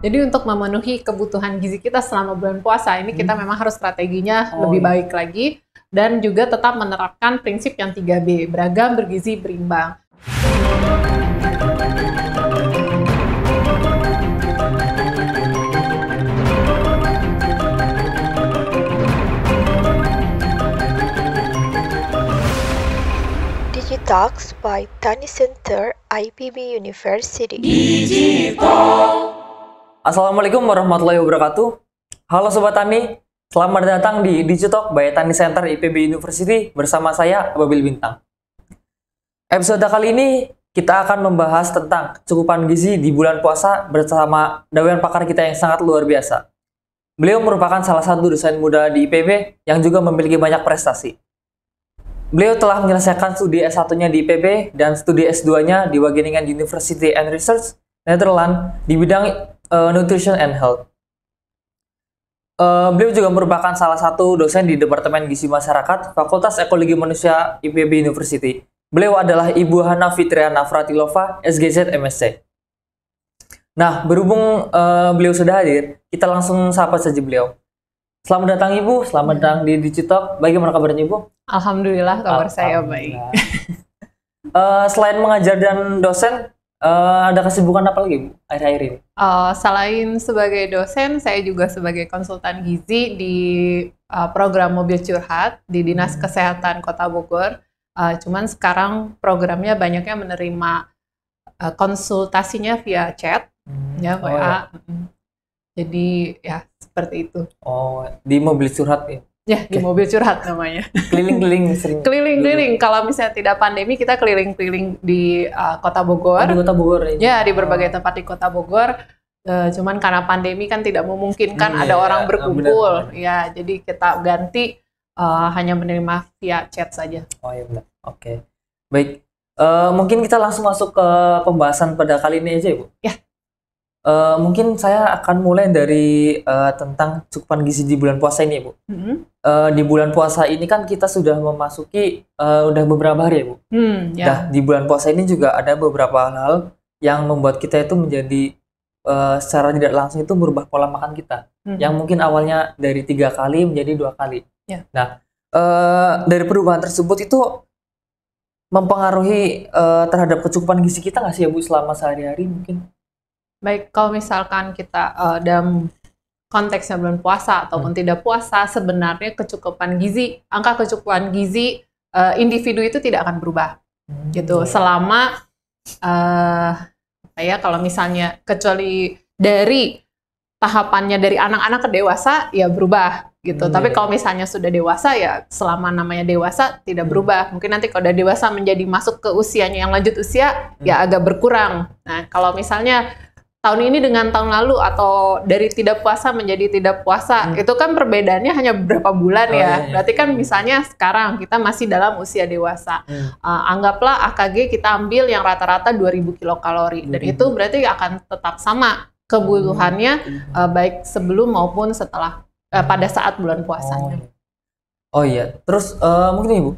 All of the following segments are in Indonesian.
Jadi untuk memenuhi kebutuhan gizi kita selama bulan puasa ini kita hmm. memang harus strateginya oh, lebih iya. baik lagi dan juga tetap menerapkan prinsip yang 3B, beragam, bergizi, berimbang. Digitalks by Tani Center, IPB University. Digital. Assalamualaikum warahmatullahi wabarakatuh. Halo Sobat Tani, selamat datang di Digitalk by Tani Center IPB University bersama saya, Ababil Bintang. Episode kali ini kita akan membahas tentang cukupan gizi di bulan puasa bersama dewan Pakar kita yang sangat luar biasa. Beliau merupakan salah satu dosen muda di IPB yang juga memiliki banyak prestasi. Beliau telah menyelesaikan studi S1-nya di IPB dan studi S2-nya di Wageningen University and Research, Netherlands di bidang uh, Nutrition and Health. Uh, beliau juga merupakan salah satu dosen di Departemen Gizi Masyarakat Fakultas Ekologi Manusia IPB University. Beliau adalah Ibu Hana Fitriana Fratilova, SGZ MSc. Nah, berhubung uh, beliau sudah hadir, kita langsung sapa saja beliau. Selamat datang Ibu, selamat ya. datang di Digitalk. Bagaimana kabarnya Ibu? Alhamdulillah kabar Alhamdulillah. saya baik. uh, selain mengajar dan dosen, Uh, ada kesibukan apa lagi air akhir-akhir ini? Uh, selain sebagai dosen, saya juga sebagai konsultan gizi di uh, program mobil curhat di Dinas hmm. Kesehatan Kota Bogor. Uh, cuman sekarang programnya banyaknya menerima uh, konsultasinya via chat, hmm. ya WA. Oh, ya. Jadi ya seperti itu. Oh, di mobil curhat ya? Ya, okay. di mobil curhat namanya. Keliling-keliling sering. Keliling-keliling. Kalau misalnya tidak pandemi, kita keliling-keliling di uh, Kota Bogor. Oh, di Kota Bogor ya. Ya, di berbagai oh. tempat di Kota Bogor. Uh, cuman karena pandemi kan tidak memungkinkan hmm, ada ya, orang iya, berkumpul. Benar, benar. Ya, jadi kita ganti uh, hanya menerima via chat saja. Oh iya benar. Oke. Okay. Baik. Uh, mungkin kita langsung masuk ke pembahasan pada kali ini aja, Ibu. Ya uh, mungkin saya akan mulai dari uh, tentang cukupan gizi di bulan puasa ini, ya, Bu. Mm -hmm. uh, di bulan puasa ini kan kita sudah memasuki uh, udah beberapa hari, ya, Bu. Mm, yeah. Nah, di bulan puasa ini juga ada beberapa hal yang membuat kita itu menjadi uh, secara tidak langsung itu berubah pola makan kita, mm -hmm. yang mungkin awalnya dari tiga kali menjadi dua kali. Yeah. Nah, uh, dari perubahan tersebut itu mempengaruhi uh, terhadap kecukupan gizi kita nggak sih ya Bu selama sehari-hari mungkin? Baik, kalau misalkan kita uh, dalam konteksnya bulan puasa ataupun hmm. tidak puasa, sebenarnya kecukupan gizi, angka kecukupan gizi uh, individu itu tidak akan berubah. Hmm. Gitu. Iya. Selama eh uh, ya kalau misalnya kecuali dari tahapannya dari anak-anak ke dewasa ya berubah gitu. Hmm. Tapi iya. kalau misalnya sudah dewasa ya selama namanya dewasa tidak hmm. berubah. Mungkin nanti kalau udah dewasa menjadi masuk ke usianya yang lanjut usia hmm. ya agak berkurang. Nah, kalau misalnya tahun ini dengan tahun lalu atau dari tidak puasa menjadi tidak puasa hmm. itu kan perbedaannya hanya beberapa bulan oh, ya. Iya, iya. Berarti kan misalnya sekarang kita masih dalam usia dewasa. Hmm. Uh, anggaplah AKG kita ambil yang rata-rata 2000 kilokalori dan itu berarti akan tetap sama kebutuhannya hmm. uh, baik sebelum maupun setelah uh, pada saat bulan puasanya. Oh, iya. oh iya, terus uh, mungkin Ibu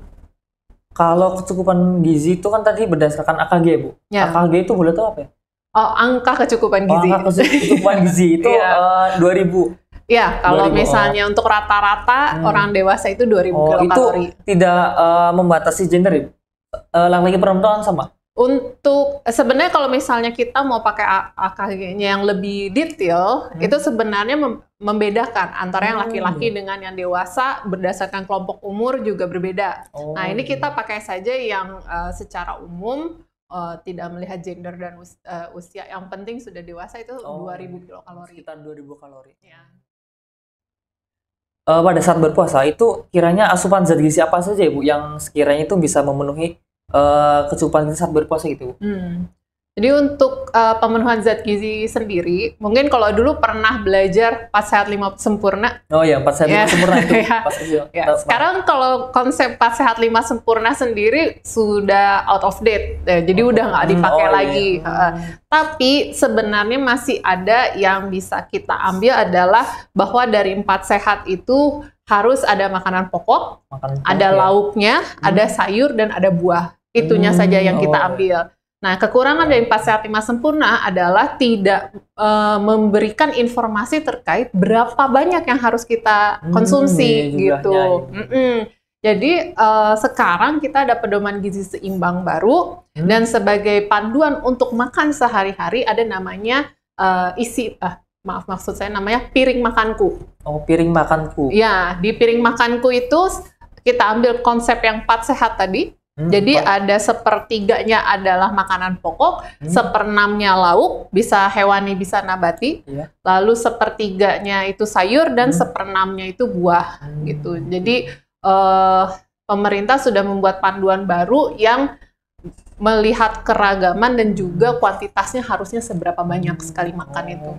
kalau kecukupan gizi itu kan tadi berdasarkan AKG, Bu. Ya. AKG itu boleh tahu apa ya? Oh, angka kecukupan gizi. Oh, angka kecukupan gizi itu yeah. uh, 2000. Ya, kalau misalnya oh. untuk rata-rata hmm. orang dewasa itu 2000 oh, kilokalori. Itu tidak uh, membatasi gender. Uh, laki-laki perempuan sama. Untuk sebenarnya kalau misalnya kita mau pakai akg yang lebih detail, hmm. itu sebenarnya mem membedakan antara yang laki-laki hmm. dengan yang dewasa berdasarkan kelompok umur juga berbeda. Oh. Nah, ini oh. kita pakai saja yang uh, secara umum uh, tidak melihat gender dan us uh, usia. Yang penting sudah dewasa itu oh, 2000 kilokalori. Sekitar 2000 kalori. Ya. Uh, pada saat berpuasa itu kiranya asupan zat gizi apa saja ibu yang sekiranya itu bisa memenuhi uh, kecukupan saat berpuasa gitu Hmm. Jadi untuk uh, pemenuhan zat gizi sendiri, mungkin kalau dulu pernah belajar empat sehat lima sempurna. Oh iya, empat sehat lima yeah. sempurna itu. yeah. pas Yeah. Sekarang kalau konsep empat sehat lima sempurna sendiri sudah out of date, ya, jadi oh. udah nggak hmm. dipakai oh, iya. lagi. Uh, tapi sebenarnya masih ada yang bisa kita ambil adalah bahwa dari empat sehat itu harus ada makanan pokok, makanan pokok ada ya. lauknya, hmm. ada sayur dan ada buah. Itunya hmm. saja yang kita oh. ambil. Nah, kekurangan dari empat sehat lima sempurna adalah tidak e, memberikan informasi terkait berapa banyak yang harus kita hmm, konsumsi hmm, gitu. Mm Jadi e, sekarang kita ada pedoman gizi seimbang baru hmm. dan sebagai panduan untuk makan sehari-hari ada namanya e, isi ah, maaf maksud saya namanya piring makanku. Oh, piring makanku. Ya, di piring makanku itu kita ambil konsep yang empat sehat tadi Hmm, Jadi ada sepertiganya adalah makanan pokok, hmm. seperenamnya lauk, bisa hewani, bisa nabati. Yeah. Lalu sepertiganya itu sayur dan hmm. seperenamnya itu buah hmm. gitu. Jadi uh, pemerintah sudah membuat panduan baru yang melihat keragaman dan juga kuantitasnya harusnya seberapa banyak hmm. sekali makan itu.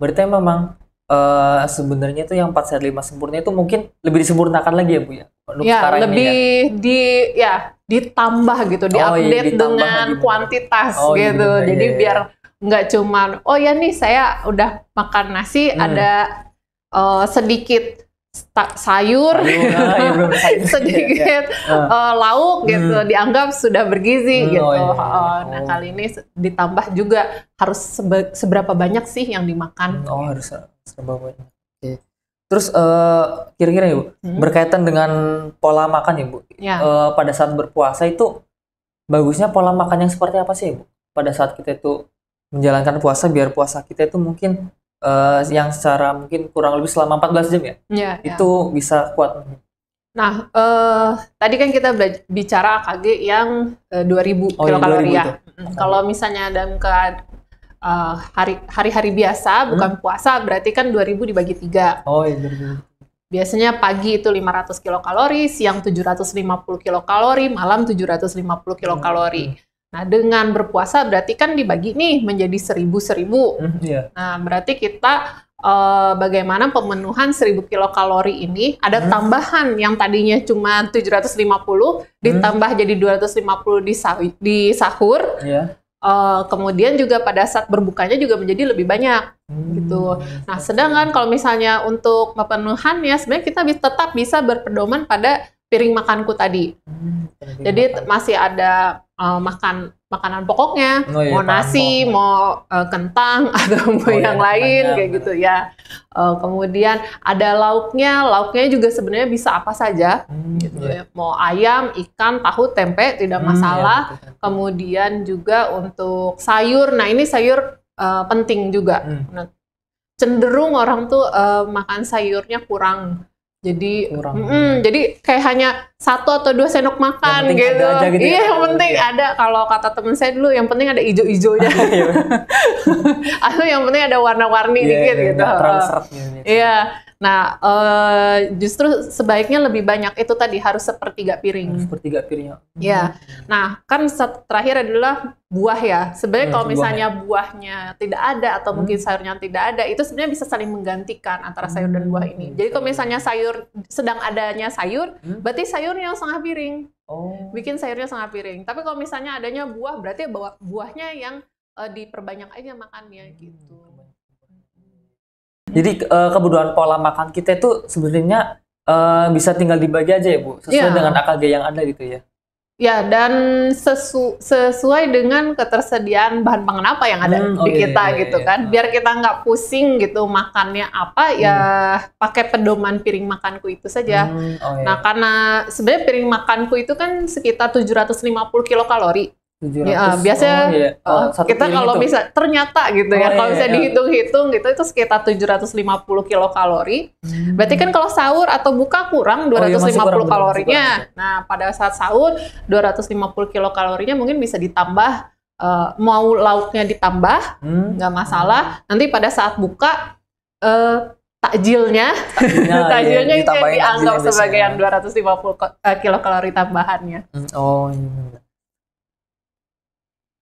Berarti memang uh, sebenarnya itu yang 4 sehat 5 sempurna itu mungkin lebih disempurnakan lagi ya Bu ya ya, lebih ya? di ya ditambah gitu, oh, iya, diupdate iya, dengan gitu. kuantitas oh, iya, gitu. Iya, Jadi iya. biar iya. nggak cuman oh ya nih saya udah makan nasi hmm. ada uh, sedikit sayur, sayur sedikit uh, lauk gitu dianggap sudah bergizi hmm, gitu. Oh, iya. oh, nah kali ini ditambah juga harus seberapa banyak sih yang dimakan? Hmm, oh harus seberapa banyak. Terus uh, kira-kira ya Bu, hmm. berkaitan dengan pola makan ya Bu. Ya. Uh, pada saat berpuasa itu bagusnya pola makan yang seperti apa sih ibu Bu? Pada saat kita itu menjalankan puasa biar puasa kita itu mungkin uh, yang secara mungkin kurang lebih selama 14 jam ya. ya, ya. itu ya. bisa kuat. Nah, eh, tadi kan kita bicara AKG yang uh, 2000 oh, iya, kilokalori ya. ya. Kalau misalnya dalam Eh, hari-hari uh, biasa, hmm? bukan puasa, berarti kan 2000 dibagi tiga. Oh iya, Biasanya pagi itu 500 kilokalori, siang 750 kilokalori, malam 750 kilokalori. Hmm, hmm. Nah, dengan berpuasa berarti kan dibagi nih menjadi seribu seribu Hmm, yeah. Nah, berarti kita uh, bagaimana pemenuhan 1000 kilokalori ini ada hmm. tambahan yang tadinya cuma 750 hmm. ditambah jadi jadi 250 di, sahur. di sahur. Yeah. Uh, kemudian juga pada saat berbukanya juga menjadi lebih banyak hmm. gitu. Nah, sedangkan kalau misalnya untuk pemenuhannya sebenarnya kita tetap bisa berpedoman pada piring makanku tadi. Hmm, Jadi makan. masih ada uh, makan makanan pokoknya, oh, iya, mau nasi, pokoknya. mau uh, kentang atau mau oh, iya, yang iya, lain kayak bener. gitu ya. Uh, kemudian ada lauknya, lauknya juga sebenarnya bisa apa saja, hmm, gitu iya. Mau ayam, ikan, tahu, tempe tidak hmm, masalah. Iya, kemudian juga untuk sayur, nah ini sayur uh, penting juga. Hmm. Nah, cenderung orang tuh uh, makan sayurnya kurang jadi kurang. Mm, jadi kayak hanya satu atau dua sendok makan yang gitu. Ada aja gitu. Ya? Iya, yang penting ya. ada kalau kata temen saya dulu yang penting ada ijo hijaunya iya. Atau yang penting ada warna-warni yeah, dikit yeah, iya, gitu. gitu. Iya. Gitu. Nah, uh, justru sebaiknya lebih banyak itu tadi harus sepertiga piring. Harus sepertiga piring. Ya. Hmm. Ya. Nah, kan terakhir adalah buah ya. Sebenarnya hmm, kalau misalnya buah. Ya. buahnya tidak ada atau hmm. mungkin sayurnya tidak ada, itu sebenarnya bisa saling menggantikan antara sayur dan buah ini. Hmm, Jadi kalau misalnya sayur sedang adanya sayur, hmm. berarti sayurnya setengah piring. Oh. Bikin sayurnya setengah piring. Tapi kalau misalnya adanya buah, berarti buah buahnya yang uh, diperbanyak aja makannya gitu. Jadi uh, kebutuhan pola makan kita itu sebenarnya uh, bisa tinggal dibagi aja ya Bu, sesuai yeah. dengan AKG yang ada gitu ya. Ya, dan sesu sesuai dengan ketersediaan bahan pangan apa yang ada hmm, di oh kita iya, gitu iya, kan. Iya. Biar kita nggak pusing gitu makannya apa hmm. ya pakai pedoman piring makanku itu saja. Hmm, oh iya. Nah, karena sebenarnya piring makanku itu kan sekitar 750 kilokalori. 700. Ya, biasanya oh, iya. oh, oh kita kalau bisa ternyata gitu ya, oh, ya, kalau iya, bisa iya. dihitung-hitung gitu itu sekitar 750 kilokalori. Hmm. Berarti kan kalau sahur atau buka kurang 250 oh, iya, kurang, kalorinya. Kurang, nah, pada saat sahur 250 kilokalorinya mungkin bisa ditambah uh, mau lauknya ditambah, hmm. nggak hmm. masalah. Hmm. Nanti pada saat buka uh, takjilnya, takjilnya iya, itu yang dianggap sebagai yang 250 eh, kilokalori tambahannya. Hmm, oh, iya. iya.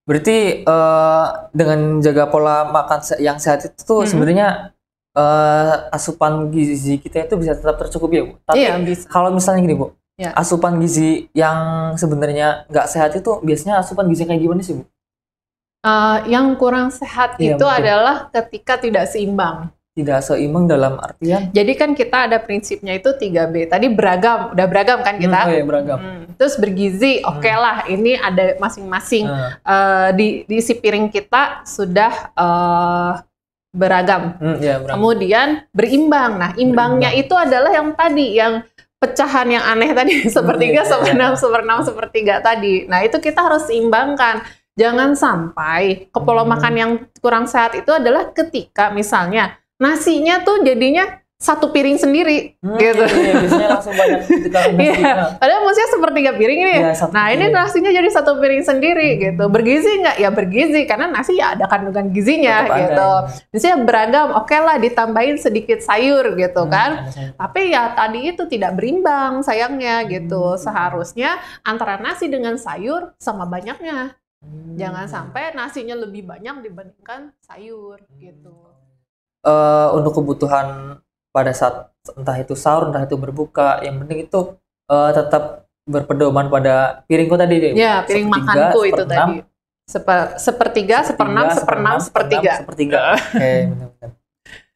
Berarti uh, dengan jaga pola makan yang sehat itu tuh -hmm. sebenarnya uh, asupan gizi kita itu bisa tetap tercukupi ya, Bu. Tapi iya, kalau misalnya gini, Bu. Ya. Asupan gizi yang sebenarnya nggak sehat itu biasanya asupan gizi kayak gimana sih, Bu? Uh, yang kurang sehat iya, itu betul. adalah ketika tidak seimbang tidak seimbang dalam artian. Jadi kan kita ada prinsipnya itu 3B. Tadi beragam, udah beragam kan kita? Hmm, oh iya, beragam. Hmm. Terus bergizi, hmm. oke okay lah. Hmm. Ini ada masing-masing hmm. uh, di diisi piring kita sudah uh, beragam. Hmm, ya, beragam. Kemudian berimbang. Nah, imbangnya berimbang. itu adalah yang tadi yang pecahan yang aneh tadi sepertiga, hmm, seperenam, iya, iya, seperenam, iya. sepertiga tadi. Nah, itu kita harus seimbangkan. Jangan sampai kepola hmm. yang kurang sehat itu adalah ketika misalnya nasinya tuh jadinya satu piring sendiri hmm, gitu. Iya, iya biasanya langsung banyak Iya. Padahal maksudnya sepertiga piring ini. Ya, iya, nah, piring. ini nasinya jadi satu piring sendiri hmm. gitu. Bergizi nggak? Ya bergizi karena nasi ya ada kandungan gizinya Tetap gitu. Jadi Misalnya beragam, oke okay lah ditambahin sedikit sayur gitu hmm, kan. Tapi ya tadi itu tidak berimbang sayangnya hmm. gitu. Hmm. Seharusnya antara nasi dengan sayur sama banyaknya. Hmm. Jangan sampai nasinya lebih banyak dibandingkan sayur gitu. hmm. gitu uh, untuk kebutuhan pada saat entah itu sahur entah itu berbuka yang penting itu uh, tetap berpedoman pada piringku tadi deh. Ya, ya, piring sepertiga, makanku itu tadi. Seper, sepertiga, sepertiga, seperenam, sepertiga. Sepertiga. Oke, Sepertiga.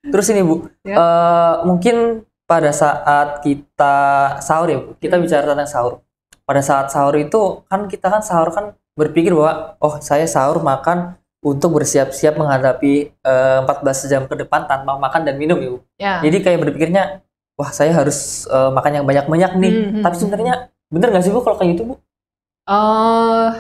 Terus ini Bu, ya. uh, mungkin pada saat kita sahur ya, kita hmm. bicara tentang sahur. Pada saat sahur itu kan kita kan sahur kan berpikir bahwa oh saya sahur makan untuk bersiap-siap menghadapi uh, eh, 14 jam ke depan tanpa makan dan minum ibu. Ya. Jadi kayak berpikirnya, wah saya harus uh, makan yang banyak-banyak nih. Mm -hmm. Tapi hmm. sebenarnya bener nggak sih bu kalau kayak gitu bu? Uh,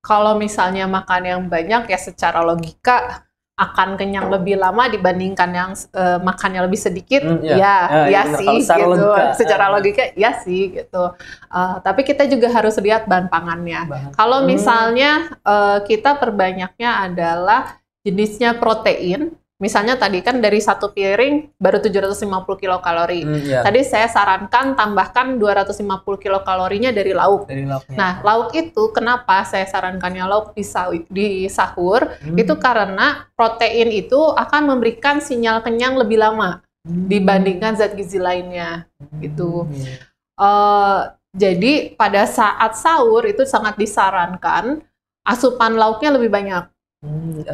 kalau misalnya makan yang banyak ya secara logika akan kenyang lebih lama dibandingkan yang uh, eh, makannya lebih sedikit, mm, yeah. ya, yeah, iya, ya iya, sih secara gitu. Logika. Secara eh. logika, ya sih gitu. Uh, tapi kita juga harus lihat bahan pangannya. Bahan. Kalau hmm. misalnya uh, kita perbanyaknya adalah jenisnya protein, Misalnya tadi kan dari satu piring baru 750 kilokalori. Mm, yeah. Tadi saya sarankan tambahkan 250 kilokalorinya dari lauk. Dari lauknya. Nah, lauk itu kenapa saya sarankannya lauk di, di sahur? Mm. Itu karena protein itu akan memberikan sinyal kenyang lebih lama mm. dibandingkan zat gizi lainnya. Mm. Itu. Uh, iya. eh, jadi pada saat sahur itu sangat disarankan asupan lauknya lebih banyak Hmm,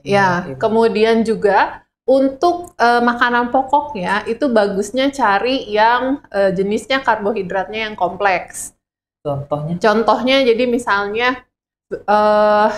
ya, kemudian juga untuk uh, makanan pokoknya itu bagusnya cari yang uh, jenisnya karbohidratnya yang kompleks. Contohnya? Contohnya jadi misalnya uh,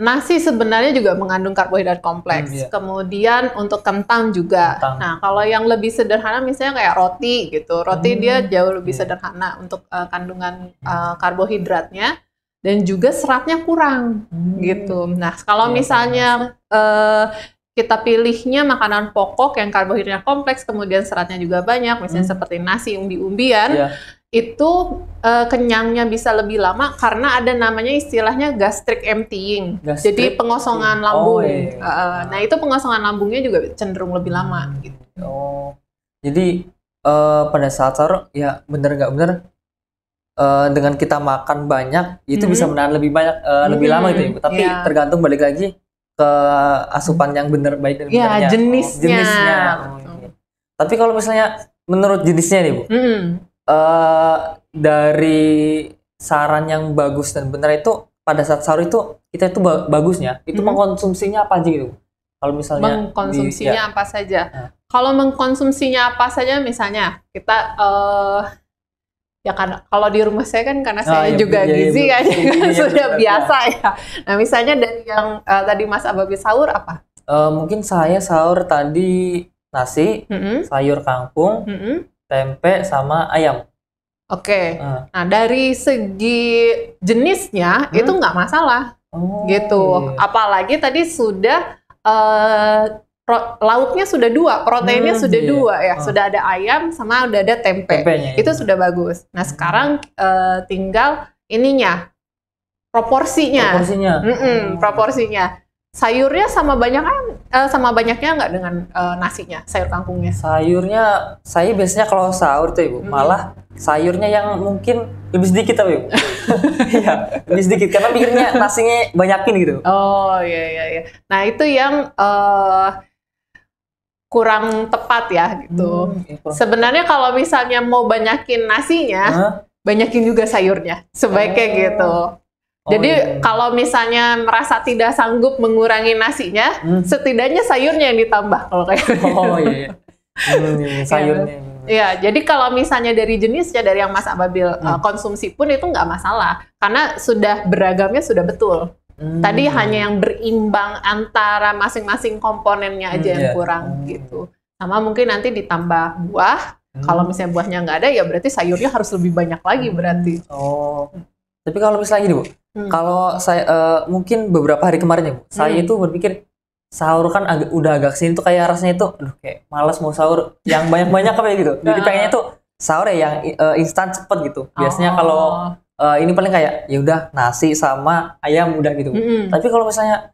nasi sebenarnya juga mengandung karbohidrat kompleks. Hmm, iya. Kemudian untuk kentang juga. Kentang. Nah kalau yang lebih sederhana misalnya kayak roti gitu, roti hmm, dia jauh lebih iya. sederhana untuk uh, kandungan uh, karbohidratnya dan juga seratnya kurang hmm. gitu. Nah, iya, kalau ya, misalnya uh, kita pilihnya makanan pokok yang karbohidratnya kompleks, kemudian seratnya juga banyak, misalnya hmm. seperti nasi umbi-umbian, yeah. itu uh, kenyangnya bisa lebih lama karena ada namanya istilahnya gastric emptying, gastric jadi pengosongan emptying. lambung. Oh, uh, nah itu pengosongan lambungnya juga cenderung lebih lama. Hmm. Gitu. Oh, jadi uh, pada saat sahur ya benar nggak benar? uh, dengan kita makan banyak itu -hmm. bisa mm-hmm. menahan lebih banyak uh, -hmm. lebih lama mm-hmm. gitu ya. Tapi yeah. tergantung balik lagi ke asupan yang benar baik dan yeah, benarnya. Oh, jenisnya. jenisnya. Oh, iya. Tapi kalau misalnya menurut jenisnya nih, Bu. -hmm. uh, dari saran yang bagus dan benar itu pada saat sahur itu kita itu bagusnya itu -hmm. mengkonsumsinya apa aja gitu kalau misalnya mengkonsumsinya di, ya. apa saja nah. kalau mengkonsumsinya apa saja misalnya kita uh, ya kan kalau di rumah saya kan karena oh, saya iya, juga iya, iya, gizi iya, kan iya, iya sudah iya, biasa ya. Nah misalnya dari yang uh, tadi Mas Ababi sahur apa? Uh, mungkin saya sahur tadi nasi, mm -hmm. sayur kangkung, mm -hmm. tempe sama ayam. Oke. Okay. Uh. Nah dari segi jenisnya hmm? itu nggak masalah, oh, gitu. Iya. Apalagi tadi sudah uh, Pro, lauknya sudah dua, proteinnya hmm, sudah iya. dua ya, oh. sudah ada ayam sama udah ada tempe. Tempenya, itu iya. sudah bagus. Nah, hmm. sekarang uh, tinggal ininya proporsinya. Proporsinya. Mm proporsinya. Sayurnya sama banyak uh, sama banyaknya nggak dengan uh, nasinya, sayur kangkungnya? Sayurnya saya biasanya kalau sahur tuh Ibu, -hmm. malah sayurnya yang mungkin lebih sedikit tapi Ibu. Iya, lebih sedikit karena pikirnya nasinya banyakin gitu. Oh, iya iya iya. Nah, itu yang uh, kurang tepat ya gitu. Hmm, gitu. Sebenarnya kalau misalnya mau banyakin nasinya, huh? banyakin juga sayurnya. Sebaiknya oh. gitu. Oh, Jadi iya. kalau misalnya merasa tidak sanggup mengurangi nasinya, hmm. setidaknya sayurnya yang ditambah kalau kayak gitu. Oh iya. iya. Hmm, iya. sayurnya. Iya, jadi kalau misalnya dari jenisnya dari yang Mas Ababil hmm. Eh, konsumsi pun itu nggak masalah karena sudah beragamnya sudah betul. Hmm. Tadi hanya yang berimbang antara masing-masing komponennya aja hmm, yang yeah. kurang hmm. gitu. Sama mungkin nanti ditambah buah. Hmm. Kalau misalnya buahnya nggak ada ya berarti sayurnya harus lebih banyak lagi hmm. berarti. Oh. Tapi kalau misalnya gitu, Bu. Hmm. Kalau saya uh, mungkin beberapa hari kemarin ya, Bu. Saya hmm. itu berpikir sahur kan agak udah agak sini tuh kayak rasanya itu aduh kayak malas mau sahur yang banyak-banyak apa ya gitu. Jadi pengennya tuh sahur ya yang uh, instan cepet gitu. Biasanya oh. kalau uh, ini paling kayak ya udah nasi sama ayam udah gitu. Mm-hmm. Tapi kalau misalnya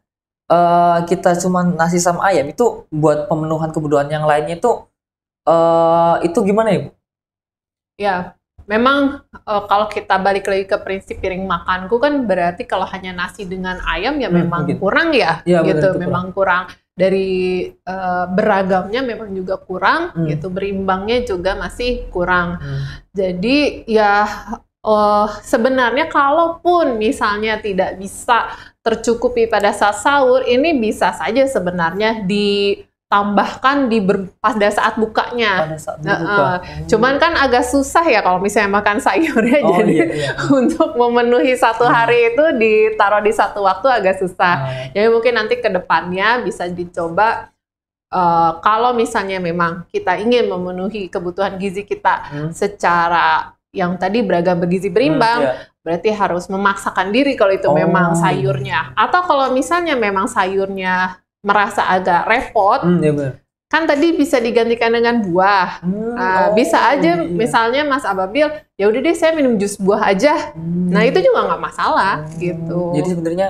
uh, kita cuma nasi sama ayam itu buat pemenuhan kebutuhan yang lainnya itu uh, itu gimana ya, Bu? Ya, memang uh, kalau kita balik lagi ke prinsip piring makanku kan berarti kalau hanya nasi dengan ayam ya hmm, memang gitu. kurang ya, ya gitu, memang kurang. kurang dari uh, beragamnya memang juga kurang hmm. gitu berimbangnya juga masih kurang hmm. jadi ya Oh, sebenarnya kalaupun misalnya tidak bisa tercukupi pada saat sahur, ini bisa saja sebenarnya ditambahkan di ber, pada saat bukanya. Pada saat buka. Uh, uh. Cuman kan agak susah ya kalau misalnya makan sayurnya, oh, jadi iya, iya. untuk memenuhi satu hmm. hari itu ditaruh di satu waktu agak susah. Hmm. Jadi mungkin nanti ke depannya bisa dicoba uh, kalau misalnya memang kita ingin memenuhi kebutuhan gizi kita hmm. secara yang tadi beragam bergizi hmm, berimbang, hmm, iya. yeah. berarti harus memaksakan diri kalau itu oh. memang sayurnya. Atau kalau misalnya memang sayurnya merasa agak repot, hmm, yeah, bener. kan tadi bisa digantikan dengan buah. Hmm, uh, oh, bisa aja, yeah. misalnya Mas Ababil, ya udah deh saya minum jus buah aja. Hmm. Nah itu juga nggak masalah hmm. gitu. Jadi sebenarnya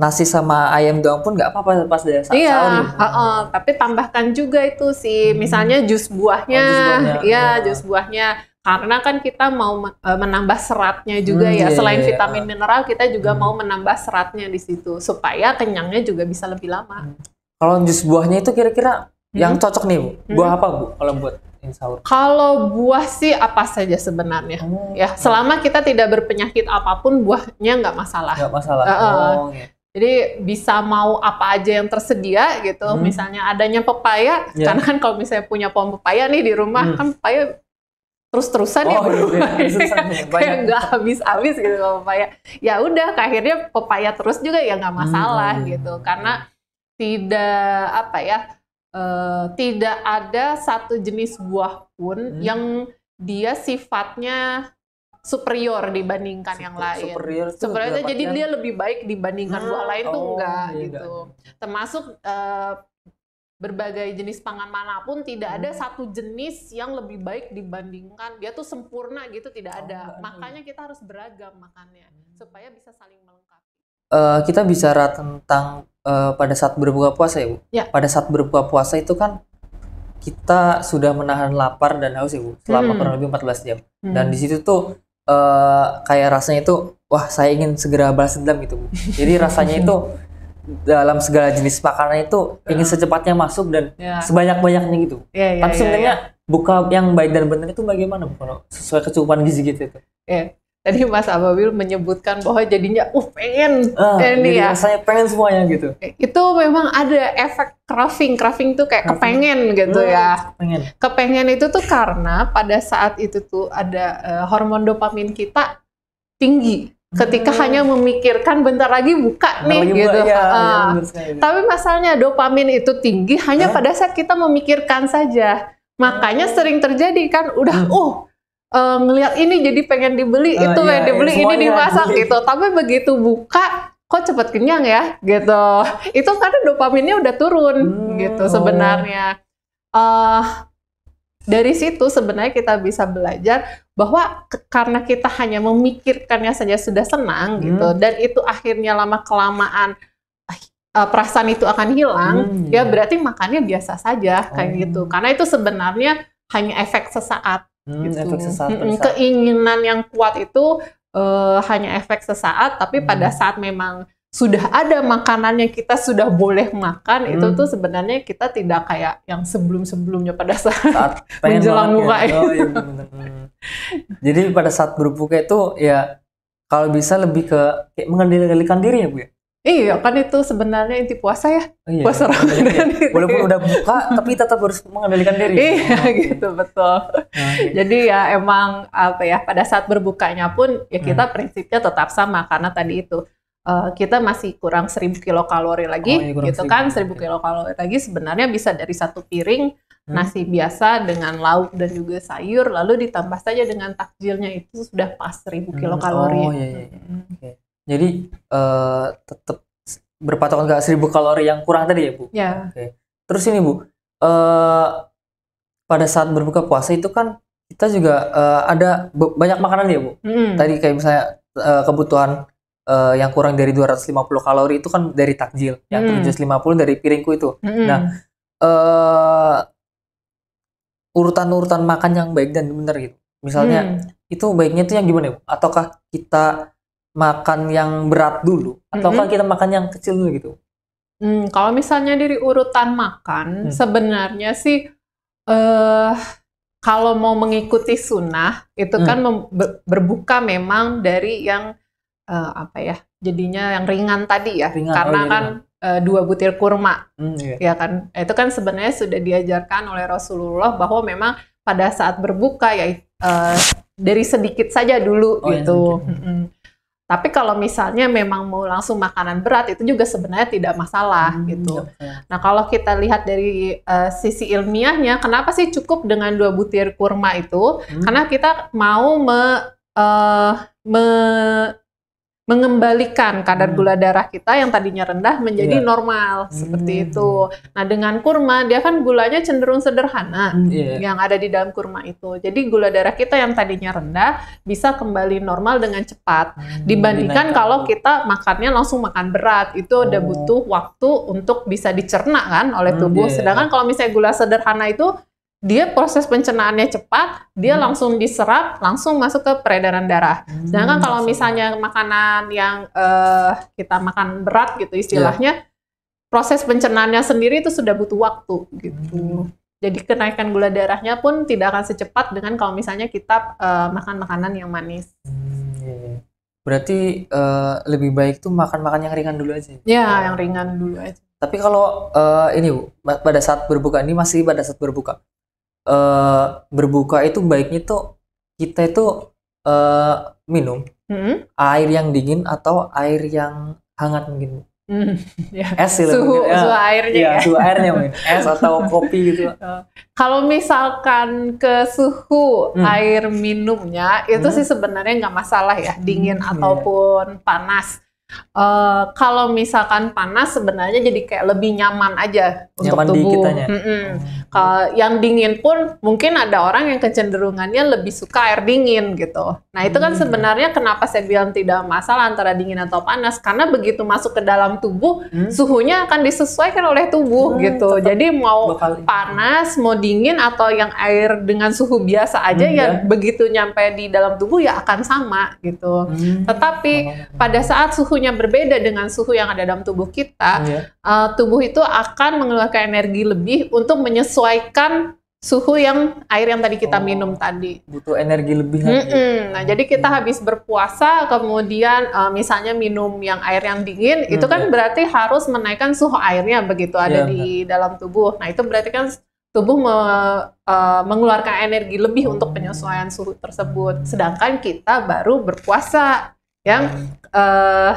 nasi sama ayam doang pun nggak apa-apa pas dari saat iya, sahur. uh, uh, tapi tambahkan juga itu sih, hmm. misalnya jus buahnya, oh, jus buahnya. iya, ya jus buahnya karena kan kita mau eh, menambah seratnya juga hmm, ya yeah, selain iya, iya. vitamin mineral kita juga hmm. mau menambah seratnya di situ supaya kenyangnya juga bisa lebih lama. Hmm. Kalau jus buahnya itu kira-kira hmm. yang cocok nih bu, hmm. buah hmm. apa bu kalau buat sahur? Kalau buah sih apa saja sebenarnya hmm. ya iya. selama kita tidak berpenyakit apapun buahnya nggak masalah. Nggak masalah. Uh, uh, oh, yeah. Jadi bisa mau apa aja yang tersedia gitu. Hmm. Misalnya adanya pepaya, yeah. karena kan kalau misalnya punya pohon pepaya nih di rumah hmm. kan pepaya terus-terusan ya, oh, ya berubah iya, iya, kayak nggak habis-habis gitu pepaya ya udah akhirnya pepaya terus juga ya nggak masalah hmm. gitu karena tidak apa ya uh, tidak ada satu jenis buah pun hmm. yang dia sifatnya superior dibandingkan Super, yang lain superior, itu superior itu jadi ya? dia lebih baik dibandingkan hmm. buah lain oh, tuh enggak iya, gitu enggak. Iya. termasuk uh, berbagai jenis pangan manapun tidak ada hmm. satu jenis yang lebih baik dibandingkan dia tuh sempurna gitu tidak oh, ada makanya kita harus beragam makannya hmm. supaya bisa saling melengkapi uh, kita bicara tentang uh, pada saat berbuka puasa ya ya. pada saat berbuka puasa itu kan kita sudah menahan lapar dan haus ibu ya, selama hmm. kurang lebih 14 jam hmm. dan di situ tuh uh, kayak rasanya itu wah saya ingin segera balas dendam gitu bu jadi rasanya itu dalam segala jenis makanan itu ingin ya. secepatnya masuk dan ya. sebanyak-banyaknya gitu. Ya, ya, Tapi ya, sebenarnya ya, buka yang baik dan benar itu bagaimana kalau sesuai kecukupan gizi gitu itu? Ya. Tadi Mas Ababil menyebutkan bahwa jadinya uh pengen ini ah, ya. Saya pengen semuanya gitu. Ya, itu memang ada efek craving. Craving tuh kayak craving. kepengen gitu uh, ya. Kepengen. Kepengen itu tuh karena pada saat itu tuh ada uh, hormon dopamin kita tinggi ketika hmm. hanya memikirkan bentar lagi buka nih lagi gitu. Buka, ya, uh, ya, Tapi masalahnya dopamin itu tinggi hanya eh? pada saat kita memikirkan saja. Makanya hmm. sering terjadi kan udah hmm. uh uh, ngelihat ini jadi pengen dibeli uh, itu iya, yang dibeli iya, ini dimasak iya. gitu. Tapi begitu buka kok cepat kenyang ya gitu. itu karena dopaminnya udah turun hmm. gitu sebenarnya. Uh, dari situ sebenarnya kita bisa belajar bahwa karena kita hanya memikirkannya saja sudah senang hmm. gitu dan itu akhirnya lama kelamaan uh, perasaan itu akan hilang hmm, ya iya. berarti makannya biasa saja oh. kayak gitu oh. karena itu sebenarnya hanya efek sesaat hmm, gitu. efek sesaat, hmm, keinginan yang kuat itu uh, hanya efek sesaat tapi hmm. pada saat memang sudah ada makanan yang kita sudah boleh makan hmm. itu tuh sebenarnya kita tidak kayak yang sebelum-sebelumnya pada saat, saat menjelang ya. buka ya. oh, iya, jadi pada saat berbuka itu ya kalau bisa lebih ke kayak mengendalikan diri ya bu ya iya kan itu sebenarnya inti puasa ya oh, iya, puasa iya, ramadan ya. walaupun udah buka tapi tetap harus mengendalikan diri iya oh, iya. gitu okay. betul oh, iya. jadi ya emang apa ya pada saat berbukanya pun ya kita hmm. prinsipnya tetap sama karena tadi itu Uh, kita masih kurang 1000 kalori lagi, oh, iya, gitu kan? 1000 kalori lagi sebenarnya bisa dari satu piring hmm. nasi biasa dengan lauk dan juga sayur, lalu ditambah saja dengan takjilnya itu sudah pas 1000 hmm. kilokalori. Hmm. Oh iya, iya. iya. Hmm. Okay. Jadi uh, eh, tetap berpatokan ke 1000 kalori yang kurang tadi ya, Bu? Ya. Oke. Okay. Terus ini, Bu, uh, pada saat berbuka puasa itu kan kita juga uh, ada banyak makanan ya, Bu? Hmm. Tadi kayak misalnya uh, kebutuhan uh, yang kurang dari 250 kalori itu kan dari takjil, hmm. yang 750 dari piringku itu. Hmm. Nah, uh, urutan-urutan makan yang baik dan benar gitu. Misalnya hmm. itu baiknya itu yang gimana ya? Ataukah kita makan yang berat dulu ataukah hmm. kita makan yang kecil dulu gitu? Hmm, kalau misalnya dari urutan makan hmm. sebenarnya sih uh, kalau mau mengikuti sunnah itu hmm. kan berbuka memang dari yang uh, apa ya jadinya yang ringan tadi ya ringan, karena oh, iya, kan uh, dua butir kurma hmm, iya. ya kan itu kan sebenarnya sudah diajarkan oleh Rasulullah bahwa memang pada saat berbuka ya uh, dari sedikit saja dulu oh, iya, gitu tapi kalau misalnya memang mau langsung makanan berat itu juga sebenarnya tidak masalah hmm, gitu Okay. Iya, nah kalau kita lihat dari uh, sisi ilmiahnya kenapa sih cukup dengan dua butir kurma itu hmm. karena kita mau me, uh, me mengembalikan kadar hmm. gula darah kita yang tadinya rendah menjadi yeah. normal hmm. seperti itu. Nah dengan kurma dia kan gulanya cenderung sederhana hmm. yeah. yang ada di dalam kurma itu. Jadi gula darah kita yang tadinya rendah bisa kembali normal dengan cepat hmm, dibandingkan kalau kita makannya langsung makan berat itu oh. udah butuh waktu untuk bisa dicerna kan oleh hmm, tubuh. Hmm, iya. yeah. Sedangkan kalau misalnya gula sederhana itu dia proses pencernaannya cepat, dia hmm. langsung diserap, langsung masuk ke peredaran darah. Hmm, Sedangkan kalau misalnya makanan yang uh, kita makan berat gitu iya. istilahnya, yeah. proses pencernaannya sendiri itu sudah butuh waktu gitu. Hmm. Jadi kenaikan gula darahnya pun tidak akan secepat dengan kalau misalnya kita uh, makan makanan yang manis. Hmm, iya, iya. Berarti uh, lebih baik tuh makan-makan yang ringan dulu aja. Ya, yeah, yang ringan dulu aja. Tapi kalau uh, ini Bu, pada saat berbuka ini masih pada saat berbuka uh, berbuka itu baiknya tuh kita itu uh, minum hmm? air yang dingin atau air yang hangat mungkin Mm, mm-hmm. yeah. Es sih Suhu, Ya. suhu airnya ya. ya. Suhu airnya mungkin. Es atau kopi gitu. Oh. Kalau misalkan ke suhu hmm. air minumnya itu hmm. sih sebenarnya nggak masalah ya, dingin hmm, iya. ataupun yeah. panas. Uh, kalau misalkan panas sebenarnya jadi kayak lebih nyaman aja nyaman untuk tubuh. Di kitanya. Mm -mm. Kalau yang dingin pun mungkin ada orang yang kecenderungannya lebih suka air dingin gitu. Nah itu kan hmm. sebenarnya kenapa saya bilang tidak masalah antara dingin atau panas karena begitu masuk ke dalam tubuh hmm. suhunya akan disesuaikan oleh tubuh hmm, gitu. Jadi mau bakal. panas, mau dingin atau yang air dengan suhu biasa aja hmm, ya, ya begitu nyampe di dalam tubuh ya akan sama gitu. Hmm. Tetapi oh. oh. pada saat suhunya berbeda dengan suhu yang ada dalam tubuh kita, hmm, ya. uh, tubuh itu akan mengeluarkan energi lebih untuk menyesuaikan menyesuaikan suhu yang air yang tadi kita oh, minum tadi. Butuh energi lebih lagi. Mm -mm. Nah, jadi kita mm. habis berpuasa kemudian uh, misalnya minum yang air yang dingin mm, itu kan yeah. berarti harus menaikkan suhu airnya begitu ada yeah, di yeah. dalam tubuh. Nah, itu berarti kan tubuh me, uh, mengeluarkan energi lebih mm. untuk hmm. penyesuaian suhu tersebut. Sedangkan kita baru berpuasa yang mm. uh,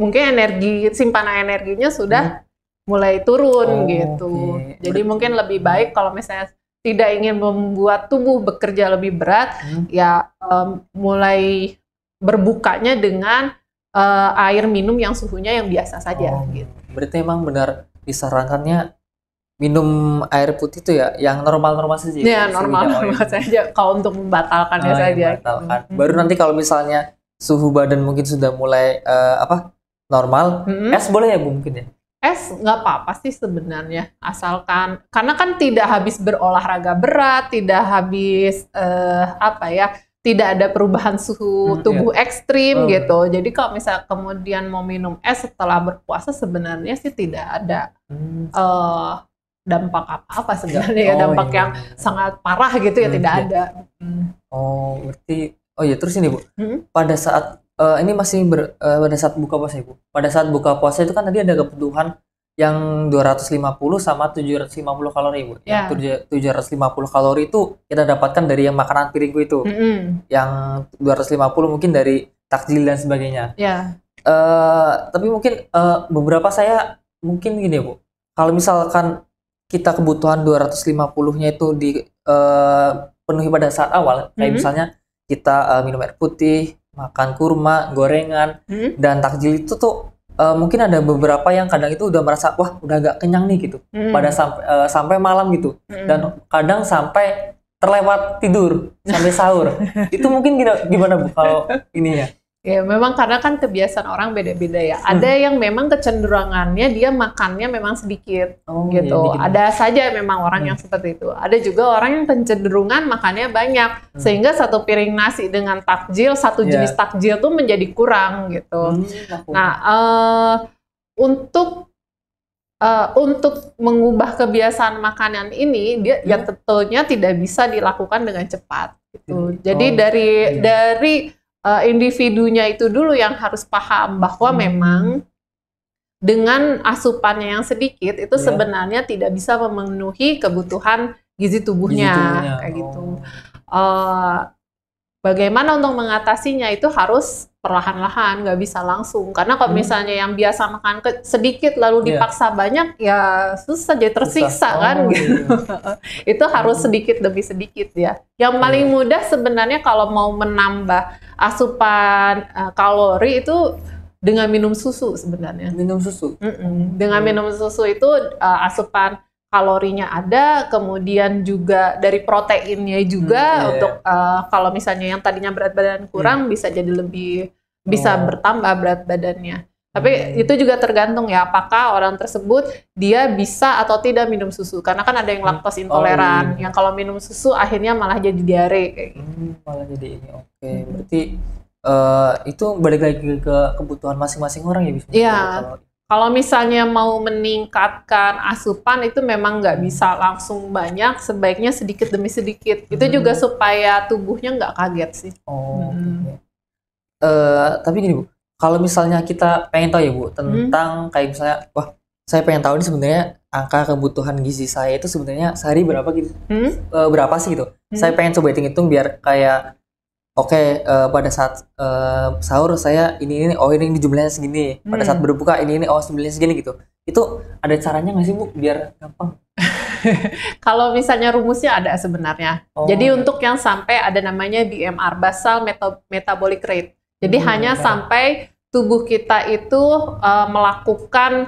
mungkin energi simpanan energinya sudah mm mulai turun oh, gitu. Okay. Jadi Ber mungkin lebih baik kalau misalnya tidak ingin membuat tubuh bekerja lebih berat, hmm. ya um, mulai berbukanya dengan uh, air minum yang suhunya yang biasa saja. Oh, gitu. Berarti emang benar disarankannya minum air putih itu ya yang normal-normal saja. Ya, ya, oh, iya, normal-normal saja. Kalau untuk membatalkannya oh, iya, saja. Membatalkan. Hmm. Baru nanti kalau misalnya suhu badan mungkin sudah mulai uh, apa normal, hmm. es boleh ya bu mungkin ya? es nggak apa-apa sih sebenarnya asalkan karena kan tidak habis berolahraga berat, tidak habis eh, apa ya, tidak ada perubahan suhu hmm, iya. tubuh iya. ekstrim oh. gitu. Jadi kalau misal kemudian mau minum es setelah berpuasa sebenarnya sih tidak ada hmm. uh, dampak apa-apa iya. sebenarnya ya. oh, ya dampak iya. yang sangat parah gitu ya hmm, tidak iya. ada. Hmm. Oh berarti oh ya terus ini bu hmm? pada saat uh, ini masih ber, uh, pada saat buka puasa ibu. Pada saat buka puasa itu kan tadi ada kebutuhan yang 250 sama 750 kalori ibu. Yeah. Yang 750 ya. kalori itu kita dapatkan dari yang makanan piringku itu. Mm -hmm. Yang 250 mungkin dari takjil dan sebagainya. Yeah. Ya. Uh, tapi mungkin uh, beberapa saya mungkin gini bu. Kalau misalkan kita kebutuhan 250-nya itu dipenuhi pada saat awal, kayak mm -hmm. misalnya kita uh, minum air putih, makan kurma, gorengan, hmm? dan takjil itu tuh uh, mungkin ada beberapa yang kadang itu udah merasa wah udah agak kenyang nih gitu. Hmm. Pada sam uh, eh, sampai malam gitu. Hmm. Dan kadang sampai terlewat tidur sampai sahur. itu mungkin gimana, Bu kalau ininya Ya, memang karena kan kebiasaan orang beda-beda ya. Hmm. Ada yang memang kecenderungannya dia makannya memang sedikit oh, iya, gitu. Ya, Ada saja memang orang hmm. yang seperti itu. Ada juga orang yang kecenderungan makannya banyak hmm. sehingga satu piring nasi dengan takjil satu yeah. jenis takjil tuh menjadi kurang gitu. Hmm, nah, uh, untuk uh, untuk mengubah kebiasaan makanan ini dia ya hmm. ya tentunya tidak bisa dilakukan dengan cepat gitu. Hmm. Jadi oh, dari iya. dari uh, individunya itu dulu yang harus paham bahwa hmm. memang dengan asupannya yang sedikit itu yeah. sebenarnya tidak bisa memenuhi kebutuhan gizi tubuhnya, gizi tubuhnya. kayak gitu. oh. gitu. Uh, bagaimana untuk mengatasinya itu harus perlahan-lahan nggak bisa langsung karena kalau hmm. misalnya yang biasa makan ke sedikit lalu iya. dipaksa yeah. banyak ya susah jadi tersiksa susah. kan oh, iya. gitu yeah. itu harus hmm. sedikit demi sedikit ya yang paling iya. mudah sebenarnya kalau mau menambah asupan uh, kalori itu dengan minum susu sebenarnya minum susu mm -mm. dengan minum susu itu uh, asupan kalorinya ada, kemudian juga dari proteinnya juga hmm, iya, untuk iya. Uh, kalau misalnya yang tadinya berat badan kurang hmm. bisa jadi lebih bisa oh. bertambah berat badannya. Tapi hmm. Iya. itu juga tergantung ya apakah orang tersebut dia bisa atau tidak minum susu. Karena kan ada yang hmm. laktos oh, iya. intoleran, oh, yang kalau minum susu akhirnya malah jadi diare gitu. Hmm, malah jadi ini. Oke, okay. berarti uh, itu balik lagi ke kebutuhan masing-masing orang ya bisa. Iya. Kalau kalau misalnya mau meningkatkan asupan itu memang nggak bisa langsung banyak, sebaiknya sedikit demi sedikit. Itu juga hmm. supaya tubuhnya nggak kaget sih. Oh. Hmm. Uh, tapi gini bu, kalau misalnya kita pengen tahu ya bu hmm. tentang hmm. kayak misalnya, wah saya pengen tahu ini sebenarnya angka kebutuhan gizi saya itu sebenarnya sehari berapa gitu, hmm? uh, berapa sih gitu. Hmm. Saya pengen coba hitung-hitung biar kayak oke okay, uh, eh, pada saat uh, sahur saya ini ini oh ini, ini jumlahnya segini pada saat hmm. berbuka ini ini oh jumlahnya segini gitu itu ada caranya nggak sih bu biar gampang kalau misalnya rumusnya ada sebenarnya oh. jadi iya. untuk yang sampai ada namanya BMR basal Meta metabolic rate jadi hmm, hanya ya. sampai tubuh kita itu uh, melakukan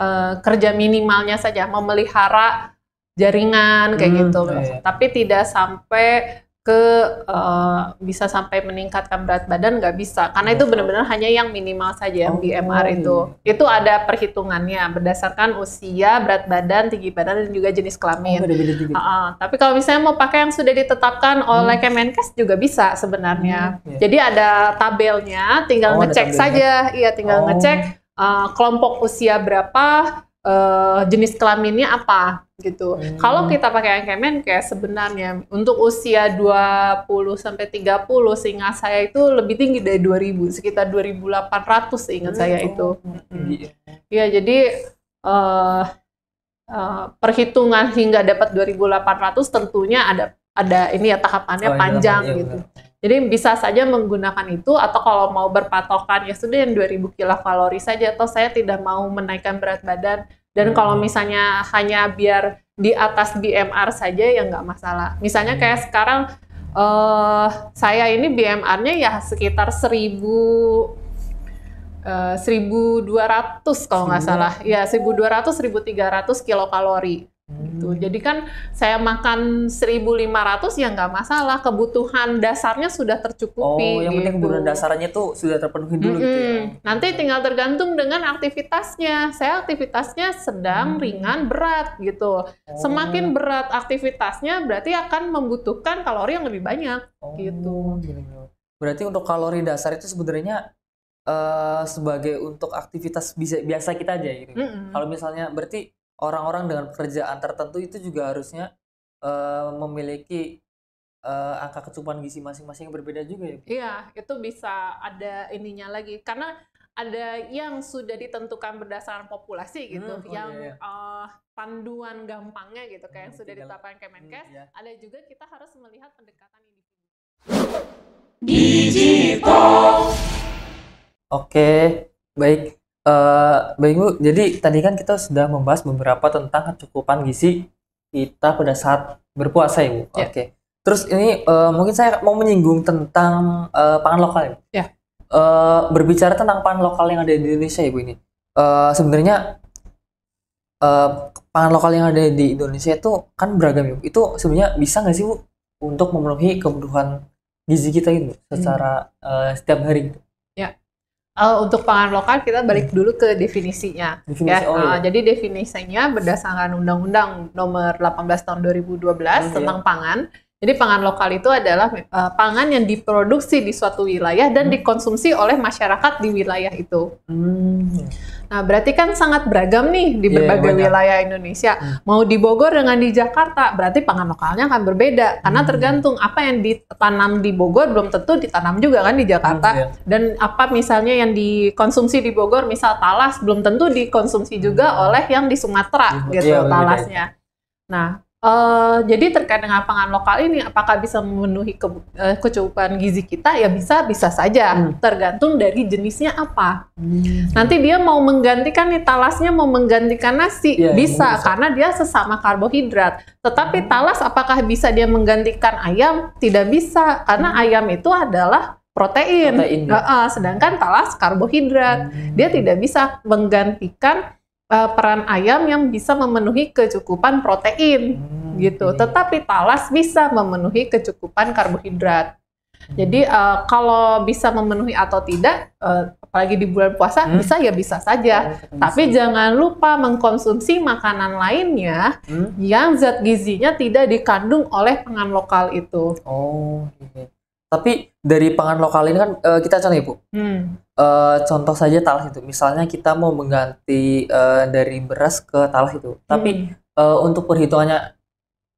uh, kerja minimalnya saja memelihara jaringan kayak gitu. hmm, gitu ya. tapi tidak sampai ke uh, bisa sampai meningkatkan berat badan nggak bisa karena itu benar-benar hanya yang minimal saja yang oh, MR itu itu ada perhitungannya berdasarkan usia berat badan tinggi badan dan juga jenis kelamin. Oh, beda -beda, beda. Uh, uh. Tapi kalau misalnya mau pakai yang sudah ditetapkan hmm. oleh Kemenkes juga bisa sebenarnya. Hmm, yeah. Jadi ada tabelnya, tinggal oh, ngecek saja, iya tinggal oh. ngecek uh, kelompok usia berapa uh, jenis kelaminnya apa gitu. Hmm. Kalau kita pakai angka kayak sebenarnya untuk usia 20 sampai 30 sehingga saya itu lebih tinggi dari 2000, sekitar 2800 seingat hmm. saya itu. Hmm. Ya, jadi uh, uh, perhitungan hingga dapat 2800 tentunya ada ada ini ya tahapannya oh, iya, panjang iya, gitu. Iya, jadi bisa saja menggunakan itu atau kalau mau berpatokan ya sudah yang 2000 kalori saja atau saya tidak mau menaikkan berat badan dan hmm. kalau misalnya hanya biar di atas BMR saja ya nggak masalah. Misalnya hmm. kayak sekarang uh, saya ini BMR-nya ya sekitar 1000 1200 eh, kalau nggak salah. Ya 1200 1300 kilokalori. Gitu. Hmm. Jadi kan saya makan 1.500 ya nggak masalah. Kebutuhan dasarnya sudah tercukupi. Oh, yang gitu. penting kebutuhan dasarnya tuh sudah terpenuhi dulu. -hmm. gitu ya. Nanti tinggal tergantung dengan aktivitasnya. Saya aktivitasnya sedang, hmm. ringan, berat gitu. Oh. Semakin berat aktivitasnya berarti akan membutuhkan kalori yang lebih banyak. Oh, gitu. Berarti untuk kalori dasar itu sebenarnya uh, sebagai untuk aktivitas biasa kita aja gitu. -hmm. Kalau misalnya berarti orang-orang dengan pekerjaan tertentu itu juga harusnya uh, memiliki uh, angka kecukupan gizi masing-masing yang berbeda juga ya? Iya, itu bisa ada ininya lagi karena ada yang sudah ditentukan berdasarkan populasi gitu, hmm, oh yang iya, iya. Uh, panduan gampangnya gitu, kayak hmm, yang sudah ditetapkan Kemenkes. Hmm, iya. Ada juga kita harus melihat pendekatan individu. Digital. Oke, okay, baik. Eh, Mbak jadi tadi kan kita sudah membahas beberapa tentang kecukupan gizi kita pada saat berpuasa, Ibu. Ya. Oke. Terus ini uh, mungkin saya mau menyinggung tentang uh, pangan lokal, Ibu. Ya. Uh, berbicara tentang pangan lokal yang ada di Indonesia, Ibu ini. Uh, sebenarnya uh, pangan lokal yang ada di Indonesia itu kan beragam, Ibu. Itu sebenarnya bisa nggak sih, Bu, untuk memenuhi kebutuhan gizi kita ini hmm. secara hmm. uh, setiap hari? Gitu? Ya uh, untuk pangan lokal kita balik hmm. dulu ke definisinya. Definisi, ya. Oh, iya. eh, Jadi definisinya berdasarkan Undang-Undang Nomor 18 Tahun 2012 oh, hmm, tentang iya. pangan jadi pangan lokal itu adalah uh, pangan yang diproduksi di suatu wilayah dan hmm. dikonsumsi oleh masyarakat di wilayah itu. Hmm. Nah, berarti kan sangat beragam nih di iya, berbagai yeah, wilayah Indonesia. Hmm. Mau di Bogor dengan di Jakarta, berarti pangan lokalnya akan berbeda karena hmm. tergantung apa yang ditanam di Bogor belum tentu ditanam juga kan di Jakarta. Hmm, yeah. Dan apa misalnya yang dikonsumsi di Bogor, misal talas belum tentu dikonsumsi juga hmm. oleh yang di Sumatera yeah, gitu yeah, iya, talasnya. Nah, Uh, jadi terkait dengan pangan lokal ini, apakah bisa memenuhi ke, uh, eh, kecukupan gizi kita? Ya bisa, bisa saja. Hmm. Tergantung dari jenisnya apa. Hmm. Nanti dia mau menggantikan nih talasnya mau menggantikan nasi, ya, bisa, ya, karena dia sesama karbohidrat. Tetapi hmm. talas apakah bisa dia menggantikan ayam? Tidak bisa, karena hmm. ayam itu adalah protein. protein uh, uh, sedangkan talas karbohidrat, hmm. dia tidak bisa menggantikan uh, peran ayam yang bisa memenuhi kecukupan protein hmm, gitu. Ini. Tetapi talas bisa memenuhi kecukupan karbohidrat. Hmm. Jadi uh, kalau bisa memenuhi atau tidak, uh, apalagi di bulan puasa hmm. bisa ya bisa saja. Oh, Tapi jangan lupa mengkonsumsi makanan lainnya hmm. yang zat gizinya tidak dikandung oleh pangan lokal itu. Oh, okay. Tapi dari pangan lokal ini kan uh, kita cari ibu. Hmm uh, contoh saja talas itu misalnya kita mau mengganti uh, dari beras ke talas itu tapi uh, untuk perhitungannya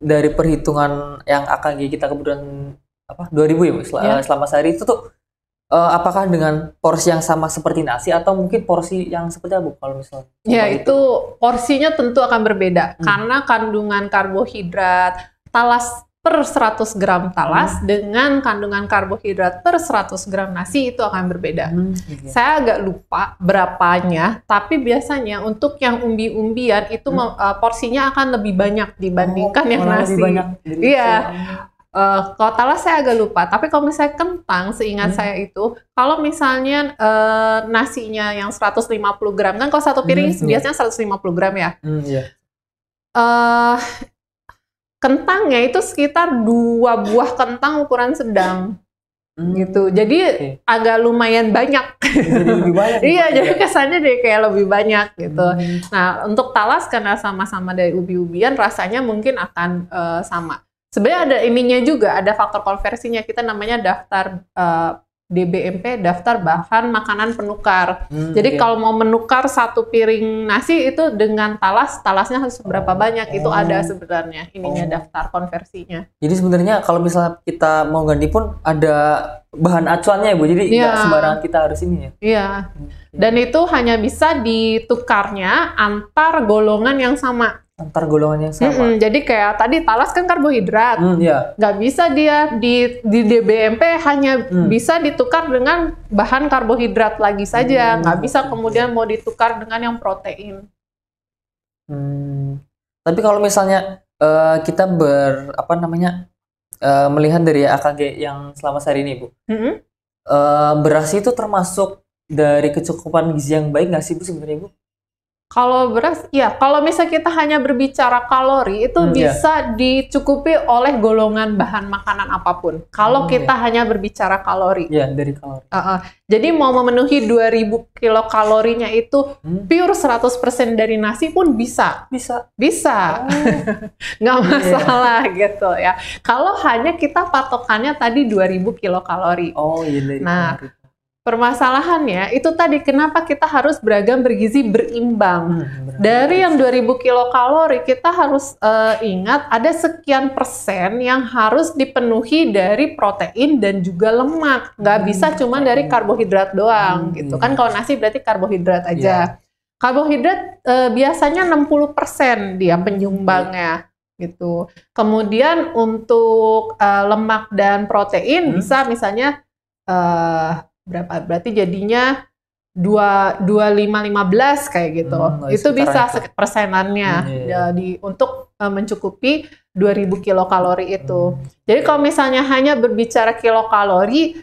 dari perhitungan yang akan kita kemudian apa 2000 ya sel yeah. Ya. selama sehari itu tuh uh, apakah dengan porsi yang sama seperti nasi atau mungkin porsi yang seperti apa kalau misalnya? Ya itu, itu porsinya tentu akan berbeda hmm. karena kandungan karbohidrat, talas per 100 gram talas hmm. dengan kandungan karbohidrat per 100 gram nasi itu akan berbeda. Hmm, iya. Saya agak lupa berapanya, tapi biasanya untuk yang umbi-umbian itu hmm. uh, porsinya akan lebih banyak dibandingkan oh, yang nasi. Lebih banyak. Iya. Uh, kalau talas saya agak lupa, tapi kalau misalnya kentang seingat hmm. saya itu, kalau misalnya uh, nasinya yang 150 gram, kan kalau satu piring hmm, biasanya 150 gram ya. Hmm, iya. Uh, kentangnya itu sekitar dua buah kentang ukuran sedang hmm. gitu jadi okay. agak lumayan banyak iya jadi ya? kesannya deh kayak lebih banyak gitu hmm. nah untuk talas karena sama-sama dari ubi-ubian rasanya mungkin akan uh, sama sebenarnya ada ininya juga ada faktor konversinya kita namanya daftar uh, DBMP daftar bahan makanan penukar. Hmm, Jadi iya. kalau mau menukar satu piring nasi itu dengan talas, talasnya harus berapa oh, banyak oh. itu ada sebenarnya ininya oh. daftar konversinya. Jadi sebenarnya kalau misalnya kita mau ganti pun ada bahan acuannya ya Bu. Jadi yeah. sembarangan kita harus ini ya. Iya. Hmm, Dan itu hanya bisa ditukarnya antar golongan yang sama antar golongan yang sama. Mm -hmm. Jadi kayak tadi talas kan karbohidrat, mm, yeah. nggak bisa dia di di DBMP hanya mm. bisa ditukar dengan bahan karbohidrat lagi saja, mm. nggak bisa kemudian mau ditukar dengan yang protein. Hmm. Tapi kalau misalnya uh, kita ber apa namanya uh, melihat dari AKG yang selama sehari ini, bu, mm -hmm. uh, beras itu termasuk dari kecukupan gizi yang baik nggak sih bu sebenarnya bu? Kalau beras, ya kalau misal kita hanya berbicara kalori itu hmm, iya. bisa yeah. dicukupi oleh golongan bahan makanan apapun. Kalau oh, kita yeah. hanya berbicara kalori. Iya, yeah, dari kalori. Uh -uh. Jadi mau memenuhi 2000 kalorinya itu hmm. pure 100% dari nasi pun bisa. Bisa. Bisa. Oh. Nggak iya. masalah yeah. gitu ya. Kalau hanya kita patokannya tadi 2000 kalori. Oh, iya. iya nah, Permasalahannya itu tadi kenapa kita harus beragam bergizi berimbang. Hmm, Dari yang 2000 kilokalori kita harus uh, ingat ada sekian persen yang harus dipenuhi dari protein dan juga lemak. Nggak hmm. bisa cuma dari karbohidrat doang hmm. gitu. Hmm, kan hmm. kalau nasi berarti karbohidrat aja. Yeah. Karbohidrat uh, biasanya 60% dia penyumbangnya hmm. gitu. Kemudian untuk uh, lemak dan protein hmm. bisa misalnya uh, berapa berarti jadinya dua dua lima lima belas kayak gitu hmm, itu bisa itu. persenannya hmm, iya, iya. jadi untuk uh, mencukupi 2000 kilokalori itu hmm. jadi kalau misalnya hanya berbicara kilokalori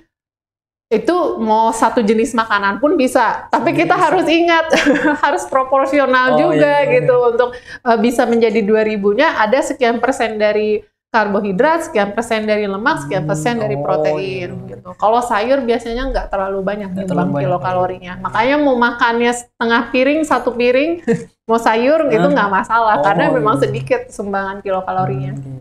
itu mau satu jenis makanan pun bisa tapi iya, kita bisa. harus ingat harus proporsional oh, juga iya, iya. gitu iya. untuk e, bisa menjadi dua ribunya ada sekian persen dari karbohidrat sekian persen dari lemak hmm, sekian persen hmm, dari oh, protein iya, iya. gitu kalau sayur biasanya nggak terlalu banyak nggak terlalu kilokalorinya iya. makanya mau makannya setengah piring satu piring mau sayur itu nggak masalah oh, karena iya. memang sedikit sumbangan kilokalorinya hmm, iya.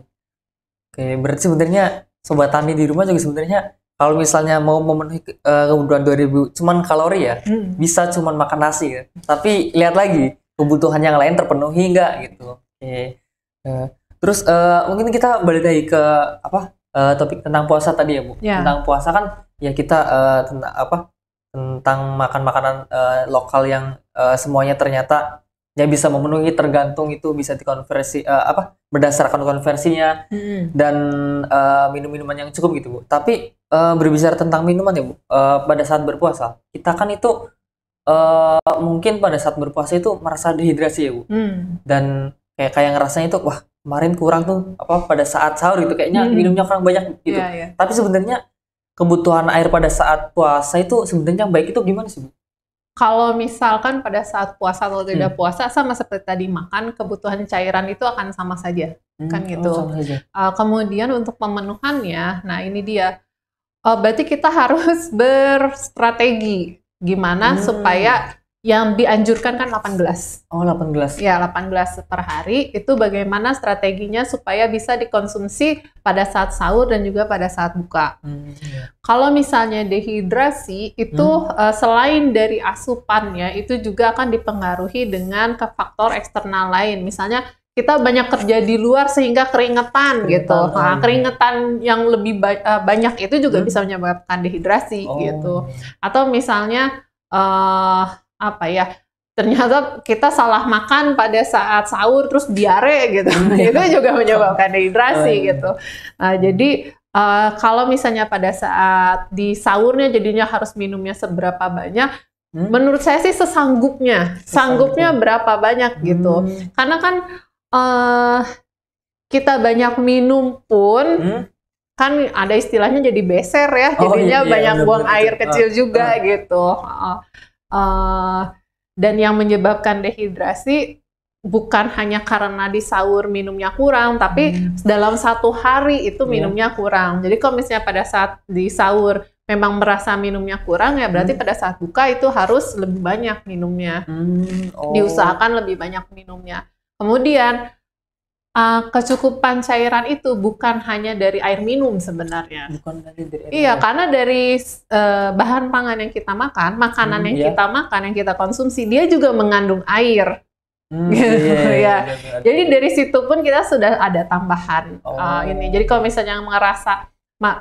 oke okay. berarti sebenarnya sobat tani di rumah juga sebenarnya kalau misalnya mau memenuhi uh, kebutuhan 2000 cuman kalori ya hmm. bisa cuman makan nasi ya. tapi lihat lagi kebutuhan yang lain terpenuhi nggak gitu oke okay. uh, eh, Terus uh, mungkin kita balik lagi ke apa uh, topik tentang puasa tadi ya bu. Ya. Tentang puasa kan ya kita uh, tentang apa tentang makan makanan uh, lokal yang uh, semuanya ternyata ya bisa memenuhi tergantung itu bisa dikonversi uh, apa berdasarkan konversinya hmm. dan uh, minum-minuman yang cukup gitu bu. Tapi uh, berbicara tentang minuman ya bu, uh, pada saat berpuasa kita kan itu uh, mungkin pada saat berpuasa itu merasa dehidrasi ya bu. Hmm. Dan kayak kayak ngerasanya itu wah kemarin kurang tuh apa pada saat sahur gitu kayaknya hmm. minumnya kurang banyak gitu. Yeah, yeah. Tapi sebenarnya kebutuhan air pada saat puasa itu sebenarnya yang baik itu gimana sih, Bu? Kalau misalkan pada saat puasa atau tidak hmm. puasa sama seperti tadi makan kebutuhan cairan itu akan sama saja hmm, kan oh, gitu. Oh, sama saja. Uh, kemudian untuk pemenuhannya, nah ini dia uh, berarti kita harus berstrategi gimana hmm. supaya yang dianjurkan kan 8 gelas. Oh, 8 gelas. Ya, 8 gelas per hari. Itu bagaimana strateginya supaya bisa dikonsumsi pada saat sahur dan juga pada saat buka. Hmm. Iya. Kalau misalnya dehidrasi itu hmm. uh, selain dari asupannya itu juga akan dipengaruhi dengan ke faktor eksternal lain. Misalnya kita banyak kerja di luar sehingga keringetan, gitu. Nah, iya. keringetan yang lebih ba eh, banyak itu juga hmm. bisa menyebabkan dehidrasi oh. gitu. Atau misalnya uh, apa ya ternyata kita salah makan pada saat sahur terus diare gitu oh, iya. itu juga menyebabkan dehidrasi oh, iya. gitu nah, jadi uh, kalau misalnya pada saat di sahurnya jadinya harus minumnya seberapa banyak hmm? menurut saya sih sesanggupnya sanggupnya berapa banyak gitu hmm. karena kan uh, kita banyak minum pun hmm? kan ada istilahnya jadi beser ya oh, jadinya oh, iya, banyak iya, buang air kecil ah, juga uh, gitu uh, Uh, dan yang menyebabkan dehidrasi bukan hanya karena di sahur minumnya kurang, tapi hmm. dalam satu hari itu iya. minumnya yeah. kurang. Jadi kalau misalnya pada saat di sahur memang merasa minumnya kurang ya berarti hmm. pada saat buka itu harus lebih banyak minumnya. Hmm. Oh. Diusahakan lebih banyak minumnya. Kemudian uh, kecukupan cairan itu bukan hanya dari air minum sebenarnya. Bukan dari, air minum. Iya, karena dari uh, bahan pangan yang kita makan, makanan hmm, yang iya. kita makan, yang kita konsumsi, dia juga mengandung air. Hmm, gitu iya, iya, ya. iya Jadi dari situ pun kita sudah ada tambahan eh, oh. uh, ini. Jadi kalau misalnya merasa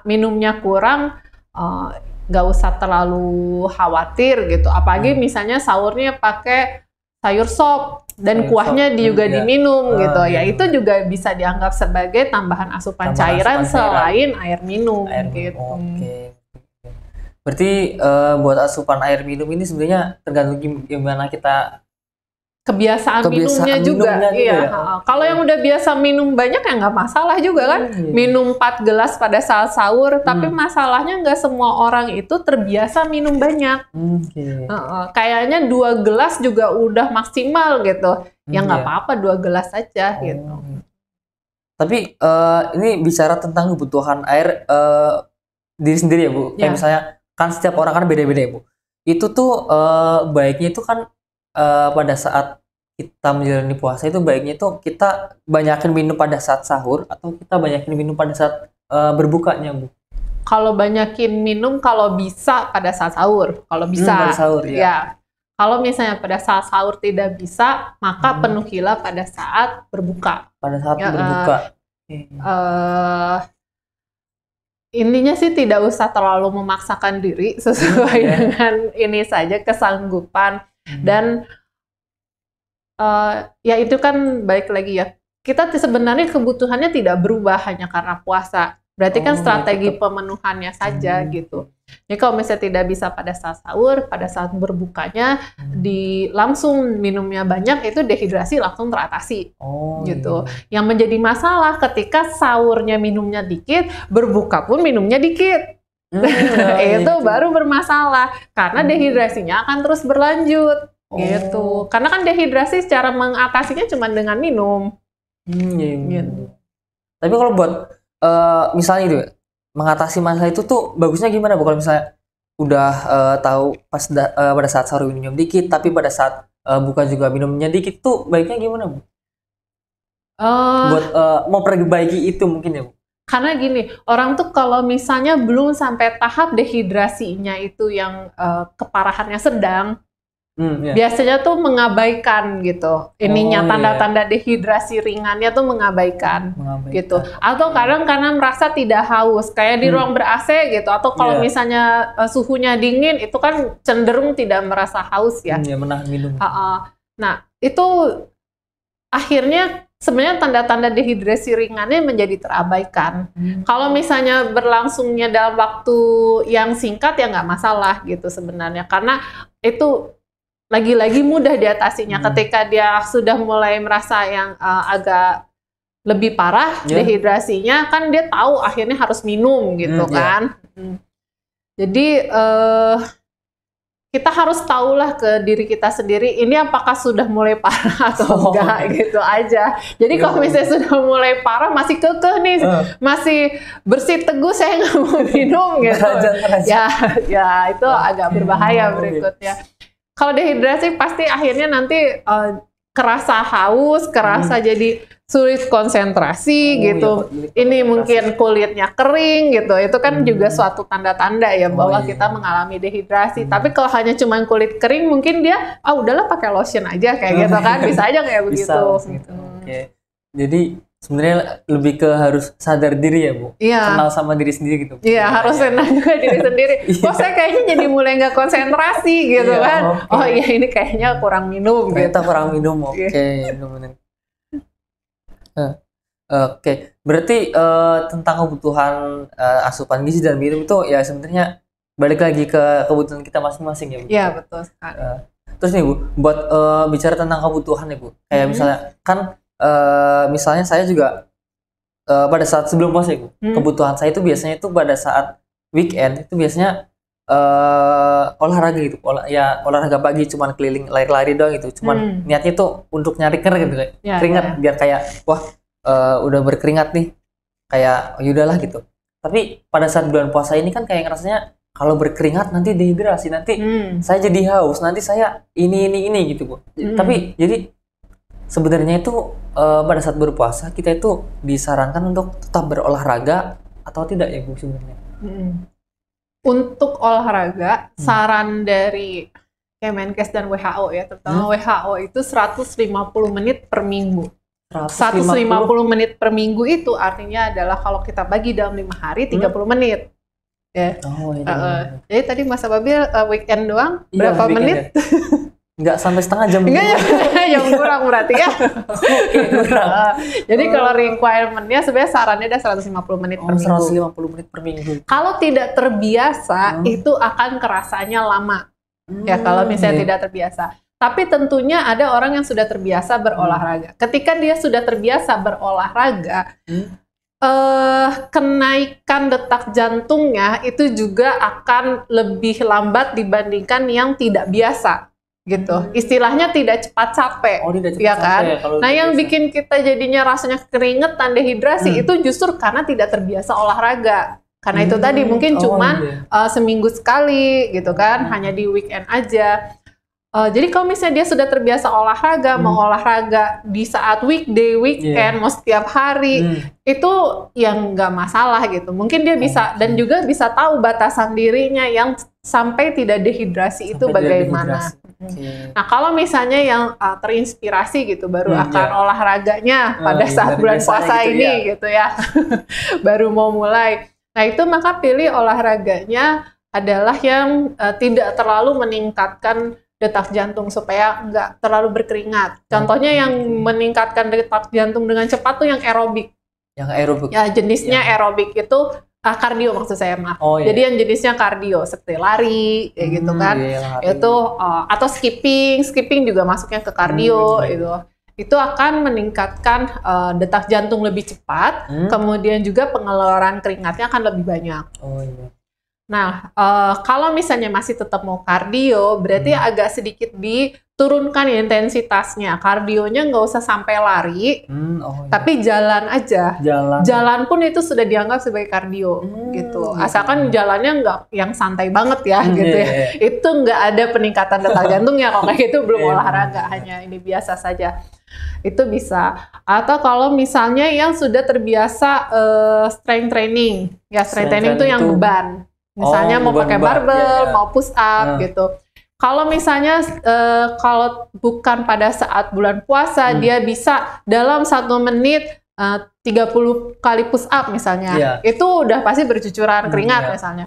minumnya kurang, uh, usah terlalu khawatir gitu. Apalagi hmm. misalnya sahurnya pakai sayur sop dan sayur kuahnya sop. juga hmm, iya. diminum iya. gitu. Ya iya, itu iya. juga bisa dianggap sebagai tambahan asupan tambahan cairan asupan selain cairan. air minum air, gitu. Oke. Okay. Berarti uh, buat asupan air minum ini sebenarnya tergantung gimana kita kebiasaan, kebiasaan minumnya, juga. Minumnya iya. Ya. Kalau yang udah biasa minum banyak ya nggak masalah juga kan. Hmm. Iya. Minum 4 gelas pada saat sahur, hmm. tapi masalahnya nggak semua orang itu terbiasa minum banyak. Hmm. Kayaknya dua gelas juga udah maksimal gitu. Hmm, ya nggak iya. apa-apa dua gelas aja oh. gitu. Tapi uh, ini bicara tentang kebutuhan air uh, diri sendiri ya bu. Kayak ya. misalnya kan setiap orang kan beda-beda ya bu. Itu tuh uh, baiknya itu kan uh, pada saat kita menjalani puasa itu baiknya itu kita banyakin minum pada saat sahur atau kita banyakin minum pada saat uh, berbukanya bu? Kalau banyakin minum kalau bisa pada saat sahur, kalau hmm, bisa. Hmm, pada sahur ya. ya. Kalau misalnya pada saat sahur tidak bisa, maka hmm. penuhilah pada saat berbuka. Pada saat ya, berbuka. Uh, uh, intinya sih tidak usah terlalu memaksakan diri sesuai yeah. Iya. dengan ini saja kesanggupan Hmm. Dan uh, ya itu kan balik lagi ya. Kita sebenarnya kebutuhannya tidak berubah hanya karena puasa. Berarti kan oh, kan strategi tetap. pemenuhannya saja hmm. gitu. Jadi kalau misalnya tidak bisa pada saat sahur, pada saat berbukanya hmm. di langsung minumnya banyak itu dehidrasi langsung teratasi. Oh, gitu. Iya. Yang menjadi masalah ketika sahurnya minumnya dikit, berbuka pun minumnya dikit. Hmm, itu gitu. baru bermasalah karena hmm. dehidrasinya akan terus berlanjut oh. gitu. Karena kan dehidrasi secara mengatasinya cuma dengan minum. Hmm, iya, iya, iya. Gitu. Tapi kalau buat uh, misalnya itu mengatasi masalah itu tuh bagusnya gimana bu? Kalau misalnya udah uh, tahu pas da, uh, pada saat sahur minum dikit, tapi pada saat uh, buka juga minumnya dikit tuh baiknya gimana bu? Uh, buat uh, mau perbaiki itu mungkin ya bu? Karena gini, orang tuh kalau misalnya belum sampai tahap dehidrasinya itu yang uh, keparahannya sedang, hmm, yeah. biasanya tuh mengabaikan gitu. Ininya oh, tanda tanda-tanda yeah. dehidrasi ringannya tuh mengabaikan, mengabaikan gitu. Atau kadang karena merasa tidak haus, kayak di hmm. ruang ber AC gitu. Atau kalau yeah. misalnya uh, suhunya dingin, itu kan cenderung tidak merasa haus ya. Hmm, ya menahan minum. Uh -uh. Nah itu akhirnya sebenarnya tanda-tanda dehidrasi ringannya menjadi terabaikan. Hmm. Kalau misalnya berlangsungnya dalam waktu yang singkat ya nggak masalah gitu sebenarnya karena itu lagi-lagi mudah diatasinya hmm. ketika dia sudah mulai merasa yang uh, agak lebih parah yeah. dehidrasinya kan dia tahu akhirnya harus minum gitu hmm, ya. kan. Yeah. Hmm. Jadi uh, kita harus tahu lah ke diri kita sendiri ini apakah sudah mulai parah atau enggak oh. gitu aja. Jadi iya, kalau iya. misalnya sudah mulai parah masih kekeh nih, uh. masih bersih teguh saya nggak mau minum gitu. Raja, raja. Ya, ya itu oh. agak berbahaya berikutnya. Kalau dehidrasi pasti akhirnya nanti uh, kerasa haus, kerasa hmm. jadi sulit konsentrasi oh, iya, gitu. Ya, ini mungkin kulitnya kering gitu. Itu kan hmm. juga suatu tanda-tanda ya oh, bahwa iya. kita mengalami dehidrasi. Hmm. Tapi kalau hanya cuma kulit kering mungkin dia ah udahlah pakai lotion aja kayak oh, gitu kan. Iya. Bisa aja kayak begitu gitu. Oke. Okay. Jadi sebenarnya lebih ke harus sadar diri ya bu iya. kenal sama diri sendiri gitu iya Bukan harus kenal juga diri sendiri iya. kok saya kayaknya jadi mulai nggak konsentrasi gitu iya, kan okay. oh iya ini kayaknya kurang minum Ternyata gitu. kurang minum oke okay. Iya. Eh, oke okay. berarti uh, tentang kebutuhan uh, asupan gizi dan minum itu ya sebenarnya balik lagi ke kebutuhan kita masing-masing ya bu iya betul sekali uh, terus nih bu buat uh, bicara tentang kebutuhan nih bu kayak mm -hmm. misalnya kan uh, misalnya saya juga uh, pada saat sebelum puasa itu hmm. kebutuhan saya itu biasanya itu pada saat weekend itu biasanya uh, olahraga gitu olah ya olahraga pagi cuman keliling lari-lari doang gitu cuman hmm. niatnya tuh untuk nyari keringat gitu ya, keringat ya. biar kayak wah uh, udah berkeringat nih kayak yaudahlah gitu tapi pada saat bulan puasa ini kan kayak ngerasanya kalau berkeringat nanti dehidrasi nanti hmm. saya jadi haus nanti saya ini ini ini gitu bu hmm. tapi jadi sebenarnya itu e, pada saat berpuasa kita itu disarankan untuk tetap berolahraga atau tidak ya Bu sebenarnya? Hmm. Untuk olahraga hmm. saran dari Kemenkes dan WHO ya, terutama hmm? WHO itu 150 menit per minggu. 150? 150 menit per minggu itu artinya adalah kalau kita bagi dalam lima hari 30 hmm? menit. Ya. Oh, iya. iya. uh, jadi tadi Mas Ababil uh, weekend doang iya, berapa menit? Ya. Enggak sampai setengah jam. Enggak yang ya kurang berarti ya. Ah, jadi oh. kalau requirementnya sebenarnya sarannya ada 150 menit oh, per minggu. 150 menit per minggu. Kalau tidak terbiasa hmm. itu akan kerasanya lama. ya hmm, kalau misalnya iya. tidak terbiasa. Tapi tentunya ada orang yang sudah terbiasa hmm. berolahraga. Ketika dia sudah terbiasa berolahraga, hmm eh, kenaikan detak jantungnya itu juga akan lebih lambat dibandingkan yang tidak biasa gitu. Hmm. Istilahnya tidak cepat capek, oh, tidak cepat ya kan? Capek, ya nah, yang bisa. bikin kita jadinya rasanya keringetan, dehidrasi hmm. itu justru karena tidak terbiasa olahraga. Karena hmm. itu tadi mungkin oh, cuman iya. uh, seminggu sekali gitu kan, hmm. hanya di weekend aja. Uh, jadi kalau misalnya dia sudah terbiasa olahraga, hmm. mau olahraga di saat weekday, weekend, yeah. mau setiap hari, hmm. itu yang nggak masalah gitu. Mungkin dia bisa oh. dan iya. juga bisa tahu batasan dirinya yang sampai tidak dehidrasi sampai itu bagaimana. Dehidrasi. Okay. Nah kalau misalnya yang uh, terinspirasi gitu baru hmm, akan yeah. olahraganya oh, pada iya, saat bulan puasa gitu ini ya. gitu ya, baru mau mulai. Nah itu maka pilih olahraganya adalah yang uh, tidak terlalu meningkatkan detak jantung supaya nggak terlalu berkeringat. Contohnya yang meningkatkan detak jantung dengan cepat tuh yang aerobik. Yang aerobik. Ya jenisnya yang... aerobik itu ah, kardio maksud saya maaf, Oh, iya. Jadi yang jenisnya kardio seperti lari ya hmm, gitu kan. Iya, iya itu uh, atau skipping, skipping juga masuknya ke kardio hmm, gitu. Itu akan meningkatkan uh, detak jantung lebih cepat, hmm. kemudian juga pengeluaran keringatnya akan lebih banyak. Oh iya. Nah, uh, kalau misalnya masih tetap mau kardio, berarti hmm. agak sedikit diturunkan intensitasnya. Kardionya nggak usah sampai lari, hmm, oh, iya. tapi jalan aja. Jalan. Jalan pun itu sudah dianggap sebagai kardio, hmm, gitu. Iya, Asalkan iya. jalannya nggak yang santai banget ya, hmm, gitu ya. iya, ya. Itu nggak ada peningkatan detak jantungnya kalau kayak gitu belum iya, olahraga, hanya ini biasa saja itu bisa atau kalau misalnya yang sudah terbiasa uh, strength training ya strength, strength training itu yang beban Misalnya oh, mau pakai barbel, yeah, yeah. mau push up nah. gitu. Kalau misalnya uh, kalau bukan pada saat bulan puasa, hmm. dia bisa dalam satu menit eh, uh, 30 kali push up misalnya. Yeah. Itu udah pasti bercucuran hmm, keringat hmm, misalnya.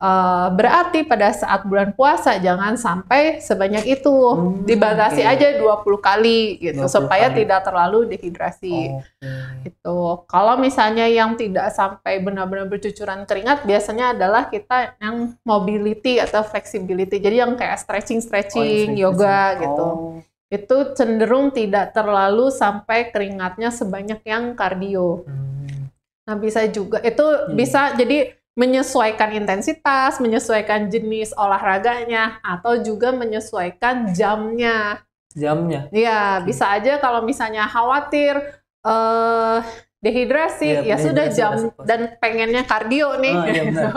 Eh, berarti pada saat bulan puasa jangan sampai sebanyak itu. Hmm, Dibatasi okay. aja 20 kali gitu 20 supaya kali. tidak terlalu dehidrasi. Okay. Itu. Kalau misalnya yang tidak sampai benar-benar bercucuran keringat biasanya adalah kita yang mobility atau flexibility. Jadi yang kayak stretching-stretching, oh, yoga gitu. oh. gitu. Itu cenderung tidak terlalu sampai keringatnya sebanyak yang kardio. Hmm. Nah, bisa juga itu hmm. bisa jadi menyesuaikan intensitas, menyesuaikan jenis olahraganya, atau juga menyesuaikan jamnya. Jamnya? Iya, bisa aja kalau misalnya khawatir eh dehidrasi ya, ya sudah jam dan pengennya kardio nih oh, iya gitu.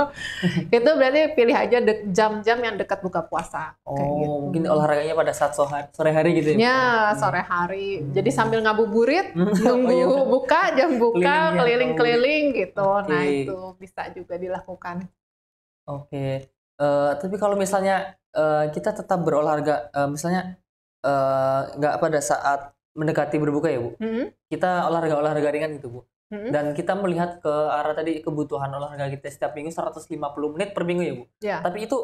itu berarti pilih aja jam-jam yang dekat buka puasa oh kayak gitu. mungkin olahraganya pada saat sore hari gitu ya ya hmm. sore hari hmm. jadi sambil ngabuburit nunggu hmm. oh, iya. buka jam buka iya. keliling-keliling gitu okay. nah itu bisa juga dilakukan oke okay. uh, eh, tapi kalau misalnya uh, kita tetap berolahraga uh, misalnya nggak uh, pada saat mendekati berbuka ya bu -hmm kita olahraga olahraga ringan gitu bu dan kita melihat ke arah tadi kebutuhan olahraga kita setiap minggu 150 menit per minggu ya bu yeah. tapi itu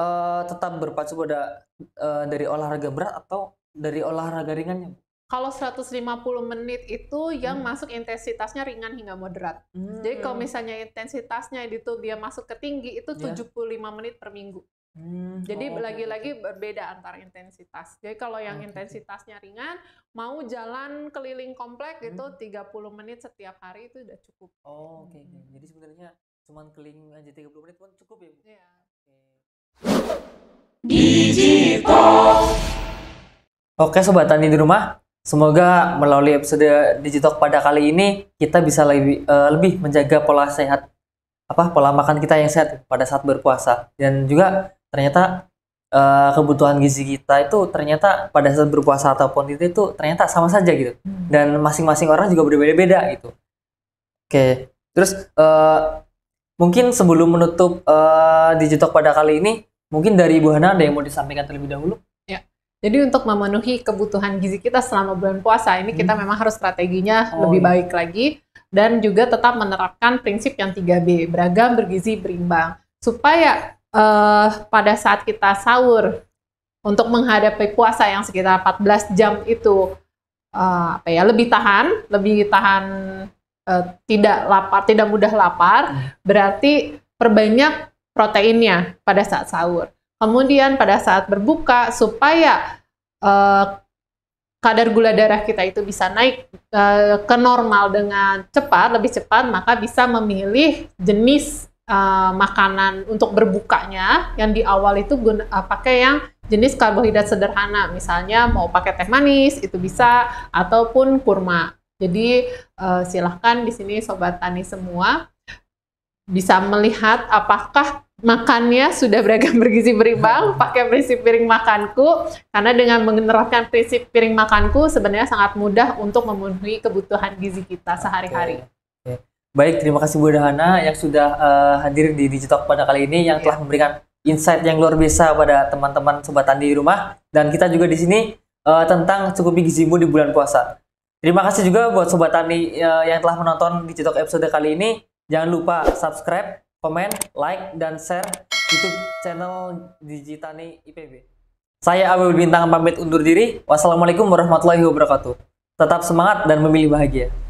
uh, tetap berpacu pada uh, dari olahraga berat atau dari olahraga ringannya bu kalau 150 menit itu yang hmm. masuk intensitasnya ringan hingga moderat. Hmm. Jadi kalau hmm. misalnya intensitasnya itu dia masuk ke tinggi itu yeah. 75 menit per minggu. Hmm, Jadi oh, lagi-lagi oh. berbeda antar intensitas. Jadi kalau yang okay. intensitasnya ringan, mau jalan keliling komplek hmm. itu 30 menit setiap hari itu udah cukup. Oh, oke. Okay. Hmm. Jadi sebenarnya cuman keliling aja 30 menit pun cukup ya, Bu? Iya. Digital. Oke, sobat tani di rumah, semoga melalui episode Digital pada kali ini kita bisa lebih uh, lebih menjaga pola sehat apa pola makan kita yang sehat pada saat berpuasa dan juga ternyata uh, kebutuhan gizi kita itu ternyata pada saat berpuasa ataupun itu itu ternyata sama saja gitu hmm. dan masing-masing orang juga berbeda-beda gitu oke terus uh, mungkin sebelum menutup uh, eh, digital pada kali ini mungkin dari Bu Hana ada yang mau disampaikan terlebih dahulu ya jadi untuk memenuhi kebutuhan gizi kita selama bulan puasa ini kita hmm. memang harus strateginya oh, lebih iya. baik lagi dan juga tetap menerapkan prinsip yang 3B, beragam, bergizi, berimbang supaya uh, pada saat kita sahur untuk menghadapi puasa yang sekitar 14 jam itu uh, apa ya lebih tahan, lebih tahan uh, tidak lapar, tidak mudah lapar, hmm. berarti perbanyak proteinnya pada saat sahur. Kemudian pada saat berbuka supaya uh, kadar gula darah kita itu bisa naik uh, ke normal dengan cepat, lebih cepat, maka bisa memilih jenis Eh, makanan untuk berbukanya yang di awal itu guna, uh, pakai yang jenis karbohidrat sederhana misalnya mau pakai teh manis itu bisa ataupun kurma jadi uh, silahkan di sini sobat tani semua bisa melihat apakah makannya sudah beragam bergizi berimbang pakai prinsip piring makanku karena dengan menerapkan prinsip piring makanku sebenarnya sangat mudah untuk memenuhi kebutuhan gizi kita sehari-hari. Okay. Baik, terima kasih Bu Dahana yang sudah uh, hadir di Digitalk pada kali ini yang iya. telah memberikan insight yang luar biasa pada teman-teman sobat tani di rumah dan kita juga di sini uh, tentang cukupi gizimu di bulan puasa. Terima kasih juga buat sobat tani uh, yang telah menonton Digitalk episode kali ini. Jangan lupa subscribe, komen, like dan share YouTube channel Digitani IPB. Saya Abel Bintang pamit undur diri. Wassalamualaikum warahmatullahi wabarakatuh. Tetap semangat dan memilih bahagia.